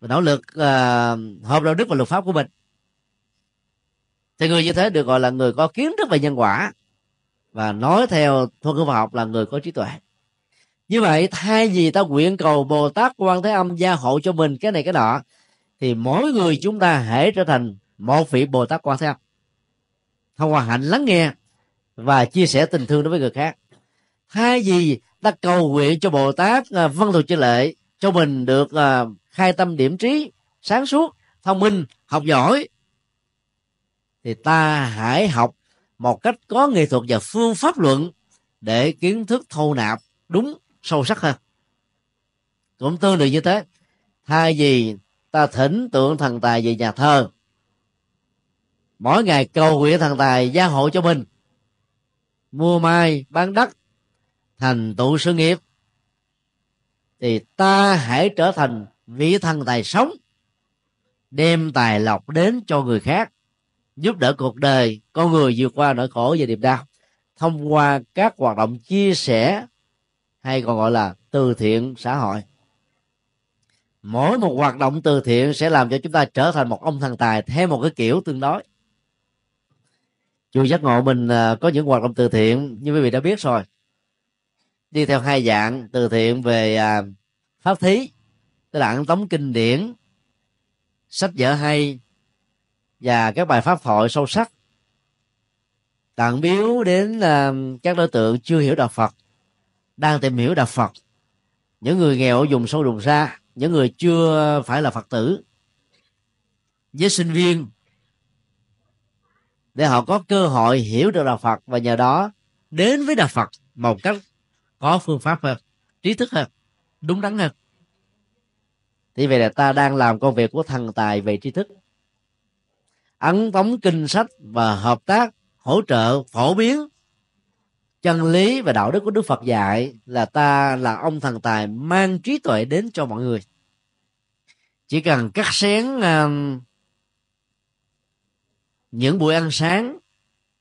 và nỗ lực uh, hợp đạo đức và luật pháp của mình thì người như thế được gọi là người có kiến thức về nhân quả và nói theo thuật ngữ khoa học là người có trí tuệ như vậy thay vì ta nguyện cầu bồ tát quan thế âm gia hộ cho mình cái này cái nọ thì mỗi người chúng ta hãy trở thành một vị bồ tát quan thế âm thông qua hạnh lắng nghe và chia sẻ tình thương đối với người khác thay vì ta cầu nguyện cho bồ tát à, văn thù chư lệ cho mình được à, khai tâm điểm trí sáng suốt thông minh học giỏi thì ta hãy học một cách có nghệ thuật và phương pháp luận để kiến thức thâu nạp đúng sâu sắc hơn cũng tương tự như thế thay vì ta thỉnh tượng thần tài về nhà thờ mỗi ngày cầu nguyện thần tài gia hộ cho mình mua mai bán đất thành tựu sự nghiệp thì ta hãy trở thành vị thần tài sống đem tài lộc đến cho người khác giúp đỡ cuộc đời con người vượt qua nỗi khổ và niềm đau thông qua các hoạt động chia sẻ hay còn gọi là từ thiện xã hội mỗi một hoạt động từ thiện sẽ làm cho chúng ta trở thành một ông thần tài theo một cái kiểu tương đối chùa giác ngộ mình à, có những hoạt động từ thiện như quý vị đã biết rồi đi theo hai dạng từ thiện về à, pháp thí tức là ăn tống kinh điển sách vở hay và các bài pháp thoại sâu sắc tặng biếu đến à, các đối tượng chưa hiểu đạo phật đang tìm hiểu đạo Phật những người nghèo dùng sâu vùng xa những người chưa phải là Phật tử với sinh viên để họ có cơ hội hiểu được đạo Phật và nhờ đó đến với đạo Phật một cách có phương pháp hơn trí thức hơn đúng đắn hơn thì vậy là ta đang làm công việc của thần tài về trí thức ấn tống kinh sách và hợp tác hỗ trợ phổ biến chân lý và đạo đức của đức phật dạy là ta là ông thần tài mang trí tuệ đến cho mọi người chỉ cần cắt xén uh, những buổi ăn sáng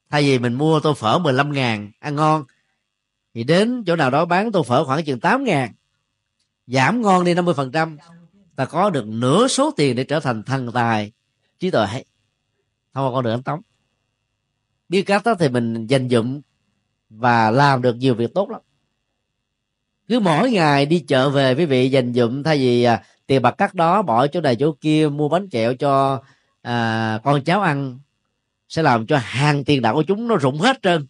thay vì mình mua tô phở 15 ngàn ăn ngon thì đến chỗ nào đó bán tô phở khoảng chừng 8 ngàn giảm ngon đi 50% ta có được nửa số tiền để trở thành thần tài trí tuệ thôi con đường ánh tống biết cách đó thì mình dành dụng và làm được nhiều việc tốt lắm cứ mỗi ngày đi chợ về quý vị dành dụm thay vì à, tiền bạc cắt đó bỏ chỗ này chỗ kia mua bánh kẹo cho à, con cháu ăn sẽ làm cho hàng tiền đạo của chúng nó rụng hết trơn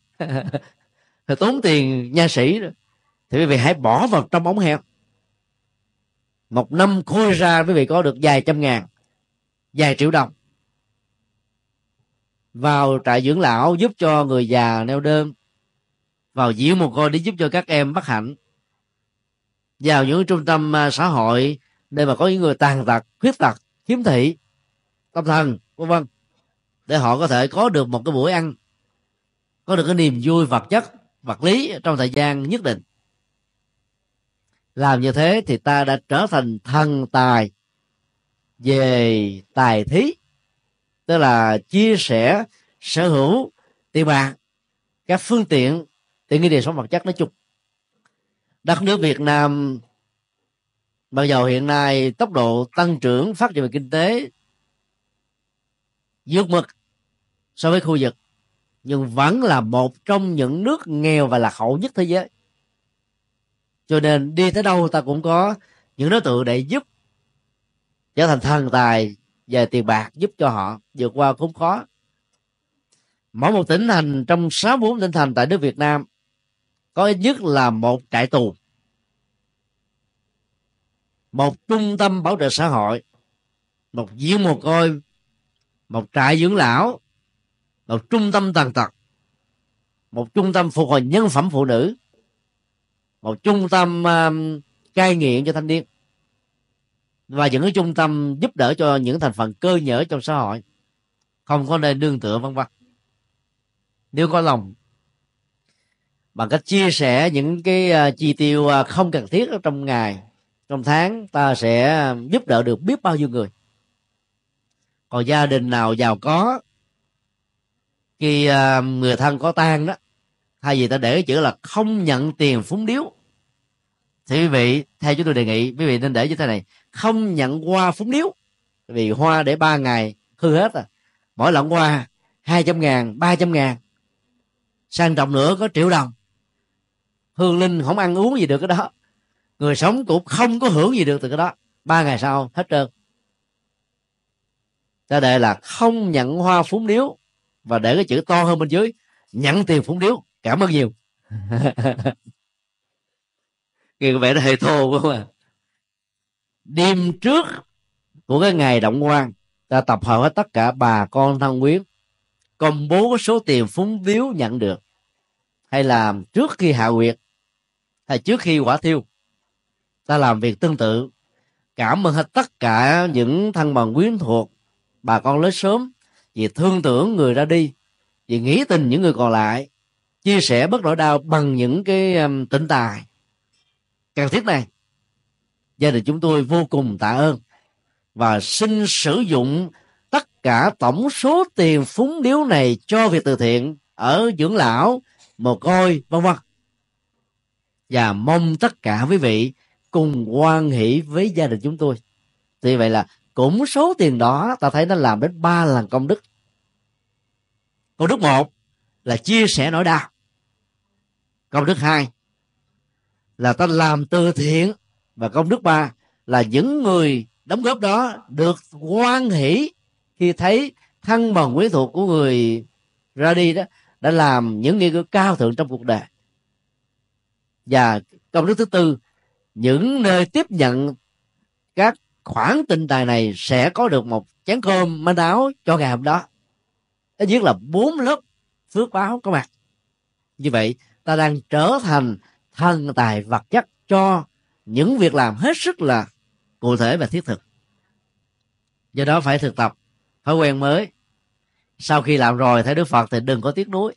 tốn tiền nha sĩ đó. thì quý vị hãy bỏ vào trong ống heo một năm khui ra quý vị có được vài trăm ngàn vài triệu đồng vào trại dưỡng lão giúp cho người già neo đơn vào diễn một coi để giúp cho các em bất hạnh vào những trung tâm à, xã hội nơi mà có những người tàn tật khuyết tật khiếm thị tâm thần vân vân để họ có thể có được một cái buổi ăn có được cái niềm vui vật chất vật lý trong thời gian nhất định làm như thế thì ta đã trở thành thần tài về tài thí tức là chia sẻ sở hữu tiền bạc các phương tiện thì cái đời sống vật chất nói chung đất nước Việt Nam mặc dầu hiện nay tốc độ tăng trưởng phát triển về kinh tế vượt mực so với khu vực nhưng vẫn là một trong những nước nghèo và lạc hậu nhất thế giới cho nên đi tới đâu ta cũng có những đối tượng để giúp trở thành thần tài về tiền bạc giúp cho họ vượt qua khốn khó mỗi một tỉnh thành trong sáu bốn tỉnh thành tại nước Việt Nam có ít nhất là một trại tù một trung tâm bảo trợ xã hội một giếng mồ côi một trại dưỡng lão một trung tâm tàn tật một trung tâm phục hồi nhân phẩm phụ nữ một trung tâm uh, cai nghiện cho thanh niên và những cái trung tâm giúp đỡ cho những thành phần cơ nhở trong xã hội không có nơi nương tựa vân vân nếu có lòng bằng cách chia dạ. sẻ những cái à, chi tiêu à, không cần thiết trong ngày trong tháng ta sẽ giúp đỡ được biết bao nhiêu người còn gia đình nào giàu có khi à, người thân có tang đó thay vì ta để chữ là không nhận tiền phúng điếu thì quý vị theo chúng tôi đề nghị quý vị nên để như thế này không nhận hoa phúng điếu vì hoa để ba ngày hư hết à mỗi lọn hoa hai trăm ngàn ba trăm ngàn sang trọng nữa có triệu đồng hương linh không ăn uống gì được cái đó người sống cũng không có hưởng gì được từ cái đó ba ngày sau hết trơn ta đề là không nhận hoa phúng điếu và để cái chữ to hơn bên dưới nhận tiền phúng điếu cảm ơn nhiều nghe có vẻ nó hơi thô quá mà đêm trước của cái ngày động quan ta tập hợp hết tất cả bà con thân quyến công bố số tiền phúng điếu nhận được hay là trước khi hạ quyệt hay trước khi quả thiêu ta làm việc tương tự cảm ơn hết tất cả những thân bằng quyến thuộc bà con lớn sớm vì thương tưởng người ra đi vì nghĩ tình những người còn lại chia sẻ bất nỗi đau bằng những cái um, tài cần thiết này gia đình chúng tôi vô cùng tạ ơn và xin sử dụng tất cả tổng số tiền phúng điếu này cho việc từ thiện ở dưỡng lão mồ côi vân vân và mong tất cả quý vị cùng quan hỷ với gia đình chúng tôi Vì vậy là cũng số tiền đó ta thấy nó làm đến ba lần công đức công đức một là chia sẻ nỗi đau công đức hai là ta làm từ thiện và công đức ba là những người đóng góp đó được quan hỷ khi thấy thân bằng quyến thuộc của người ra đi đó đã làm những nghi cử cao thượng trong cuộc đời và công đức thứ tư những nơi tiếp nhận các khoản tin tài này sẽ có được một chén cơm manh áo cho ngày hôm đó ít nhất là bốn lớp phước báo có mặt như vậy ta đang trở thành thân tài vật chất cho những việc làm hết sức là cụ thể và thiết thực do đó phải thực tập phải quen mới sau khi làm rồi thấy đức phật thì đừng có tiếc nuối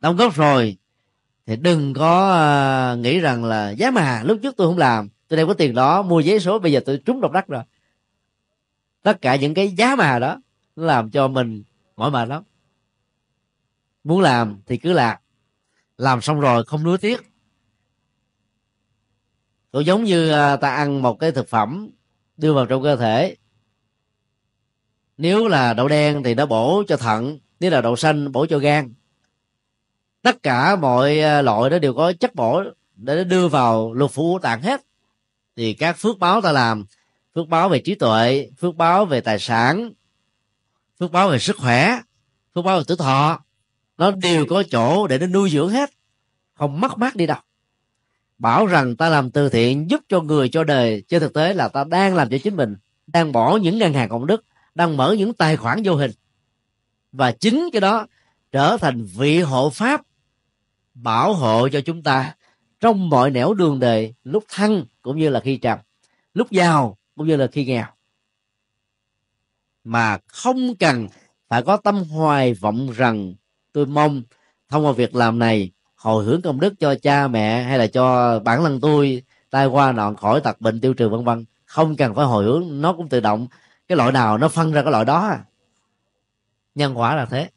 đóng góp rồi thì đừng có ờ, nghĩ rằng là giá mà lúc trước tôi không làm tôi đem có tiền đó mua giấy số bây giờ tôi trúng độc đắc rồi tất cả những cái giá mà đó nó làm cho mình mỏi mệt lắm muốn làm thì cứ làm làm xong rồi không nuối tiếc cũng giống như ờ, ta ăn một cái thực phẩm đưa vào trong cơ thể nếu là đậu đen thì nó bổ cho thận nếu là đậu xanh bổ cho gan tất cả mọi ờ, loại nó đều có chất bổ để đưa vào lục phủ tạng hết thì các phước báo ta làm phước báo về trí tuệ phước báo về tài sản phước báo về sức khỏe phước báo về tử thọ nó đều có chỗ để nó nuôi dưỡng hết không mất mát đi đâu bảo rằng ta làm từ thiện giúp cho người cho đời trên thực tế là ta đang làm cho chính mình đang bỏ những ngân hàng công đức đang mở những tài khoản vô hình và chính cái đó trở thành vị hộ pháp bảo hộ cho chúng ta trong mọi nẻo đường đời lúc thăng cũng như là khi trầm lúc giàu cũng như là khi nghèo mà không cần phải có tâm hoài vọng rằng tôi mong thông qua việc làm này hồi hướng công đức cho cha mẹ hay là cho bản thân tôi tai qua nạn khỏi tật bệnh tiêu trừ vân vân không cần phải hồi hướng nó cũng tự động cái loại nào nó phân ra cái loại đó à? nhân quả là thế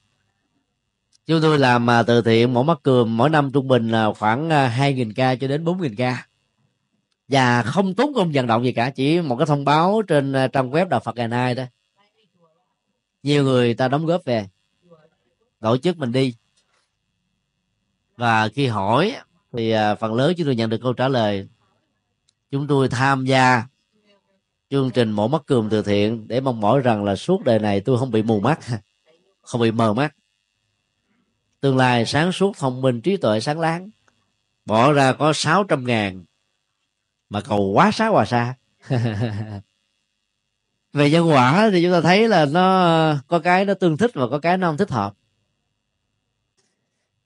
chúng tôi làm mà từ thiện mỗi mắt cường mỗi năm trung bình là khoảng 2.000 à, ca cho đến 4.000 ca và không tốn công vận động gì cả chỉ một cái thông báo trên à, trang web đạo Phật ngày nay đó nhiều người ta đóng góp về tổ chức mình đi và khi hỏi thì à, phần lớn chúng tôi nhận được câu trả lời chúng tôi tham gia chương trình mổ mắt cường từ thiện để mong mỏi rằng là suốt đời này tôi không bị mù mắt không bị mờ mắt tương lai sáng suốt thông minh trí tuệ sáng láng bỏ ra có 600 ngàn mà cầu quá xá hòa xa về nhân quả thì chúng ta thấy là nó có cái nó tương thích và có cái nó không thích hợp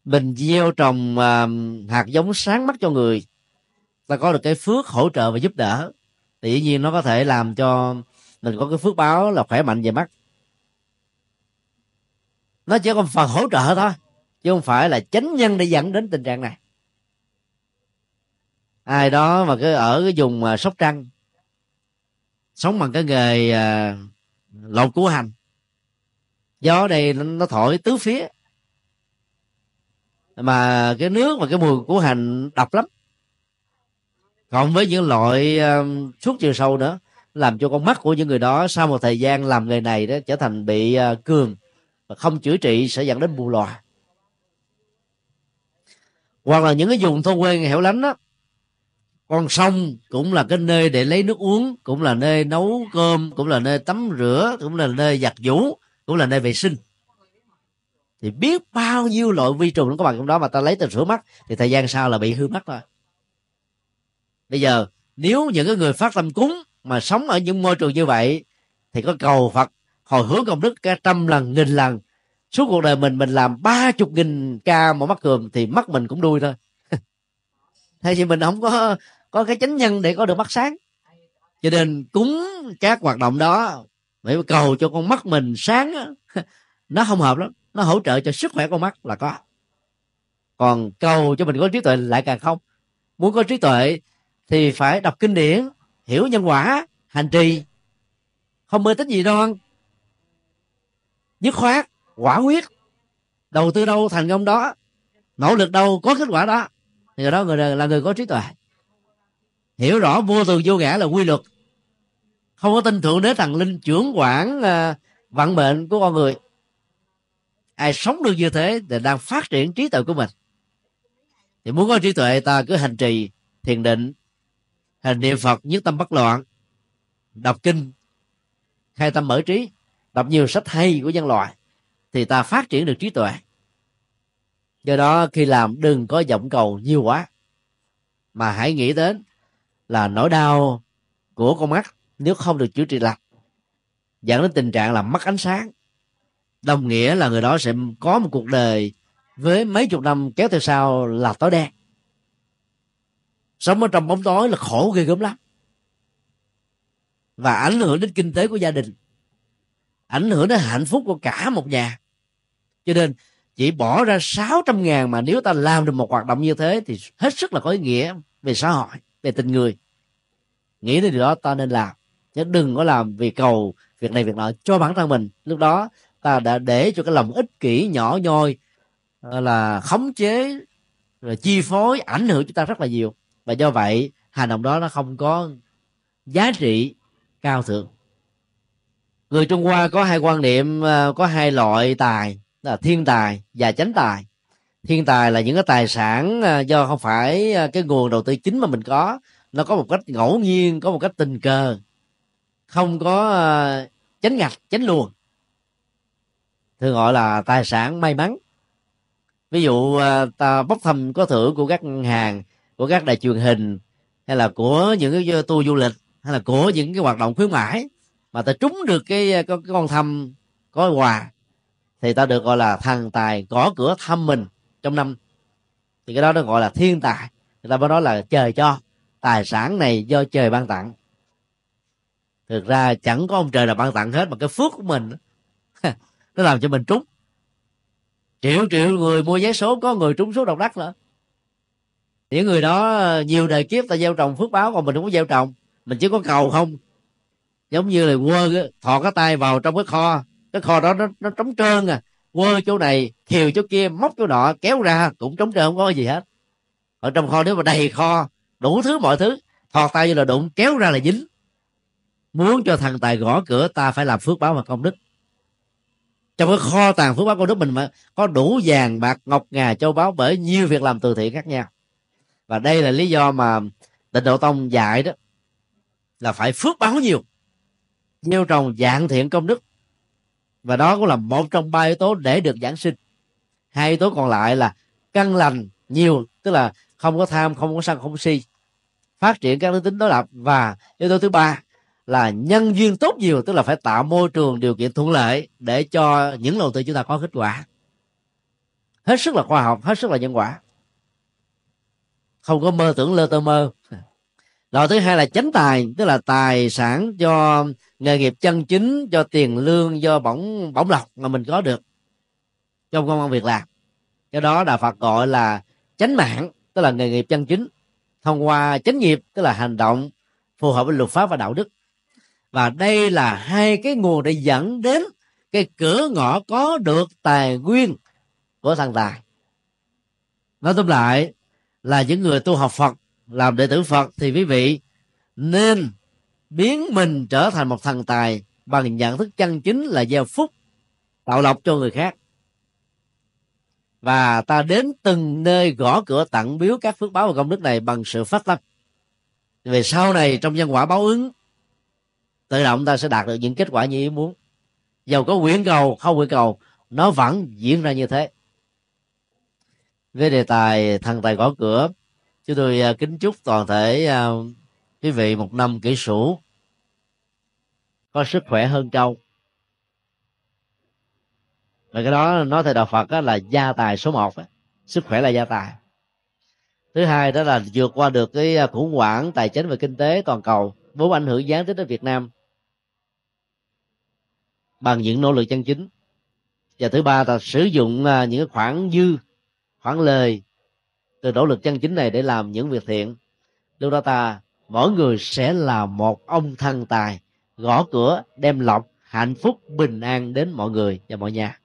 mình gieo trồng à, hạt giống sáng mắt cho người ta có được cái phước hỗ trợ và giúp đỡ thì dĩ nhiên nó có thể làm cho mình có cái phước báo là khỏe mạnh về mắt nó chỉ còn phần hỗ trợ thôi chứ không phải là chánh nhân để dẫn đến tình trạng này ai đó mà cứ ở cái vùng à, sóc trăng sống bằng cái nghề à, lột củ hành gió đây nó, thổi tứ phía mà cái nước và cái mùi của hành độc lắm cộng với những loại um, thuốc trừ sâu nữa làm cho con mắt của những người đó sau một thời gian làm nghề này đó trở thành bị uh, cường và không chữa trị sẽ dẫn đến mù loà hoặc là những cái vùng thôn quê hẻo lánh đó con sông cũng là cái nơi để lấy nước uống cũng là nơi nấu cơm cũng là nơi tắm rửa cũng là nơi giặt giũ cũng là nơi vệ sinh thì biết bao nhiêu loại vi trùng nó có bằng trong đó mà ta lấy từ rửa mắt thì thời gian sau là bị hư mắt thôi bây giờ nếu những cái người phát tâm cúng mà sống ở những môi trường như vậy thì có cầu Phật hồi hướng công đức cả trăm lần nghìn lần suốt cuộc đời mình mình làm ba chục nghìn ca một mắt cường thì mắt mình cũng đuôi thôi Thay vì mình không có có cái chánh nhân để có được mắt sáng cho nên cúng các hoạt động đó để cầu cho con mắt mình sáng nó không hợp lắm nó hỗ trợ cho sức khỏe con mắt là có còn cầu cho mình có trí tuệ lại càng không muốn có trí tuệ thì phải đọc kinh điển hiểu nhân quả hành trì không mê tích gì đoan dứt khoát quả quyết đầu tư đâu thành công đó nỗ lực đâu có kết quả đó thì người đó người là người có trí tuệ hiểu rõ vô thường vô ngã là quy luật không có tin thượng đế thần linh trưởng quản uh, vận mệnh của con người ai sống được như thế thì đang phát triển trí tuệ của mình thì muốn có trí tuệ ta cứ hành trì thiền định hành niệm phật nhất tâm bất loạn đọc kinh khai tâm mở trí đọc nhiều sách hay của nhân loại thì ta phát triển được trí tuệ do đó khi làm đừng có vọng cầu nhiều quá mà hãy nghĩ đến là nỗi đau của con mắt nếu không được chữa trị lành dẫn đến tình trạng là mất ánh sáng đồng nghĩa là người đó sẽ có một cuộc đời với mấy chục năm kéo theo sau là tối đen sống ở trong bóng tối là khổ ghê gớm lắm và ảnh hưởng đến kinh tế của gia đình ảnh hưởng đến hạnh phúc của cả một nhà cho nên chỉ bỏ ra 600 ngàn mà nếu ta làm được một hoạt động như thế thì hết sức là có ý nghĩa về xã hội về tình người nghĩ đến điều đó ta nên làm chứ đừng có làm vì cầu việc này việc nọ cho bản thân mình lúc đó ta đã để cho cái lòng ích kỷ nhỏ nhoi ờ, là khống chế rồi chi phối ảnh hưởng chúng ta rất là nhiều và do vậy hành động đó nó không có giá trị cao thượng người trung hoa có hai quan niệm ờ, có hai loại tài là thiên tài và chánh tài thiên tài là những cái tài sản à, do không phải à, cái nguồn đầu tư chính mà mình có nó có một cách ngẫu nhiên có một cách tình cờ không có à, chánh ngạch chánh luồng thường gọi là tài sản may mắn ví dụ ta bốc thăm có thưởng của các ngân hàng của các đài truyền hình hay là của những cái tour du lịch hay là của những cái hoạt động khuyến mãi mà ta trúng được cái con, cái con thăm có quà thì ta được gọi là thần tài gõ cửa thăm mình trong năm thì cái đó nó gọi là thiên tài người ta mới nói là trời cho tài sản này do trời ban tặng thực ra chẳng có ông trời nào ban tặng hết mà cái phước của mình nó làm cho mình trúng triệu triệu người mua vé số có người trúng số độc đắc nữa những người đó nhiều đời kiếp ta gieo trồng phước báo còn mình không có gieo trồng mình chỉ có cầu không giống như là quơ thọ cái tay vào trong cái kho cái kho đó nó, nó trống trơn à quơ chỗ này thiều chỗ kia móc chỗ nọ kéo ra cũng trống trơn không có gì hết ở trong kho nếu mà đầy kho đủ thứ mọi thứ thò tay vô là đụng kéo ra là dính muốn cho thằng tài gõ cửa ta phải làm phước báo và công đức trong cái kho tàng phước báo công đức mình mà có đủ vàng bạc ngọc ngà châu báu bởi nhiều việc làm từ thiện khác nhau và đây là lý do mà tịnh độ tông dạy đó là phải phước báo nhiều gieo trồng dạng thiện công đức và đó cũng là một trong ba yếu tố để được giảng sinh hai yếu tố còn lại là căn lành nhiều tức là không có tham không có sân không có si phát triển các đức tính đối lập và yếu tố thứ ba là nhân duyên tốt nhiều tức là phải tạo môi trường điều kiện thuận lợi để cho những đầu tư chúng ta có kết quả hết sức là khoa học hết sức là nhân quả không có mơ tưởng lơ tơ mơ loại thứ hai là chánh tài tức là tài sản do nghề nghiệp chân chính do tiền lương do bổng bổng lộc mà mình có được trong công an việc làm cái đó đạo phật gọi là chánh mạng tức là nghề nghiệp chân chính thông qua chánh nghiệp tức là hành động phù hợp với luật pháp và đạo đức và đây là hai cái nguồn để dẫn đến cái cửa ngõ có được tài nguyên của thằng tài nói tóm lại là những người tu học phật làm đệ tử phật thì quý vị nên biến mình trở thành một thần tài bằng nhận thức chân chính là gieo phúc tạo lộc cho người khác và ta đến từng nơi gõ cửa tặng biếu các phước báo và công đức này bằng sự phát tâm về sau này trong nhân quả báo ứng tự động ta sẽ đạt được những kết quả như ý muốn dầu có nguyện cầu không nguyện cầu nó vẫn diễn ra như thế về đề tài thần tài gõ cửa chúng tôi à, kính chúc toàn thể à, quý vị một năm kỷ sửu có sức khỏe hơn trâu và cái đó nói theo đạo phật là gia tài số một sức khỏe là gia tài thứ hai đó là vượt qua được cái à, khủng hoảng tài chính và kinh tế toàn cầu vốn ảnh hưởng gián tiếp đến việt nam bằng những nỗ lực chân chính và thứ ba là sử dụng những khoản dư khoản lời từ nỗ lực chân chính này để làm những việc thiện lúc đó ta mỗi người sẽ là một ông thần tài gõ cửa đem lọc hạnh phúc bình an đến mọi người và mọi nhà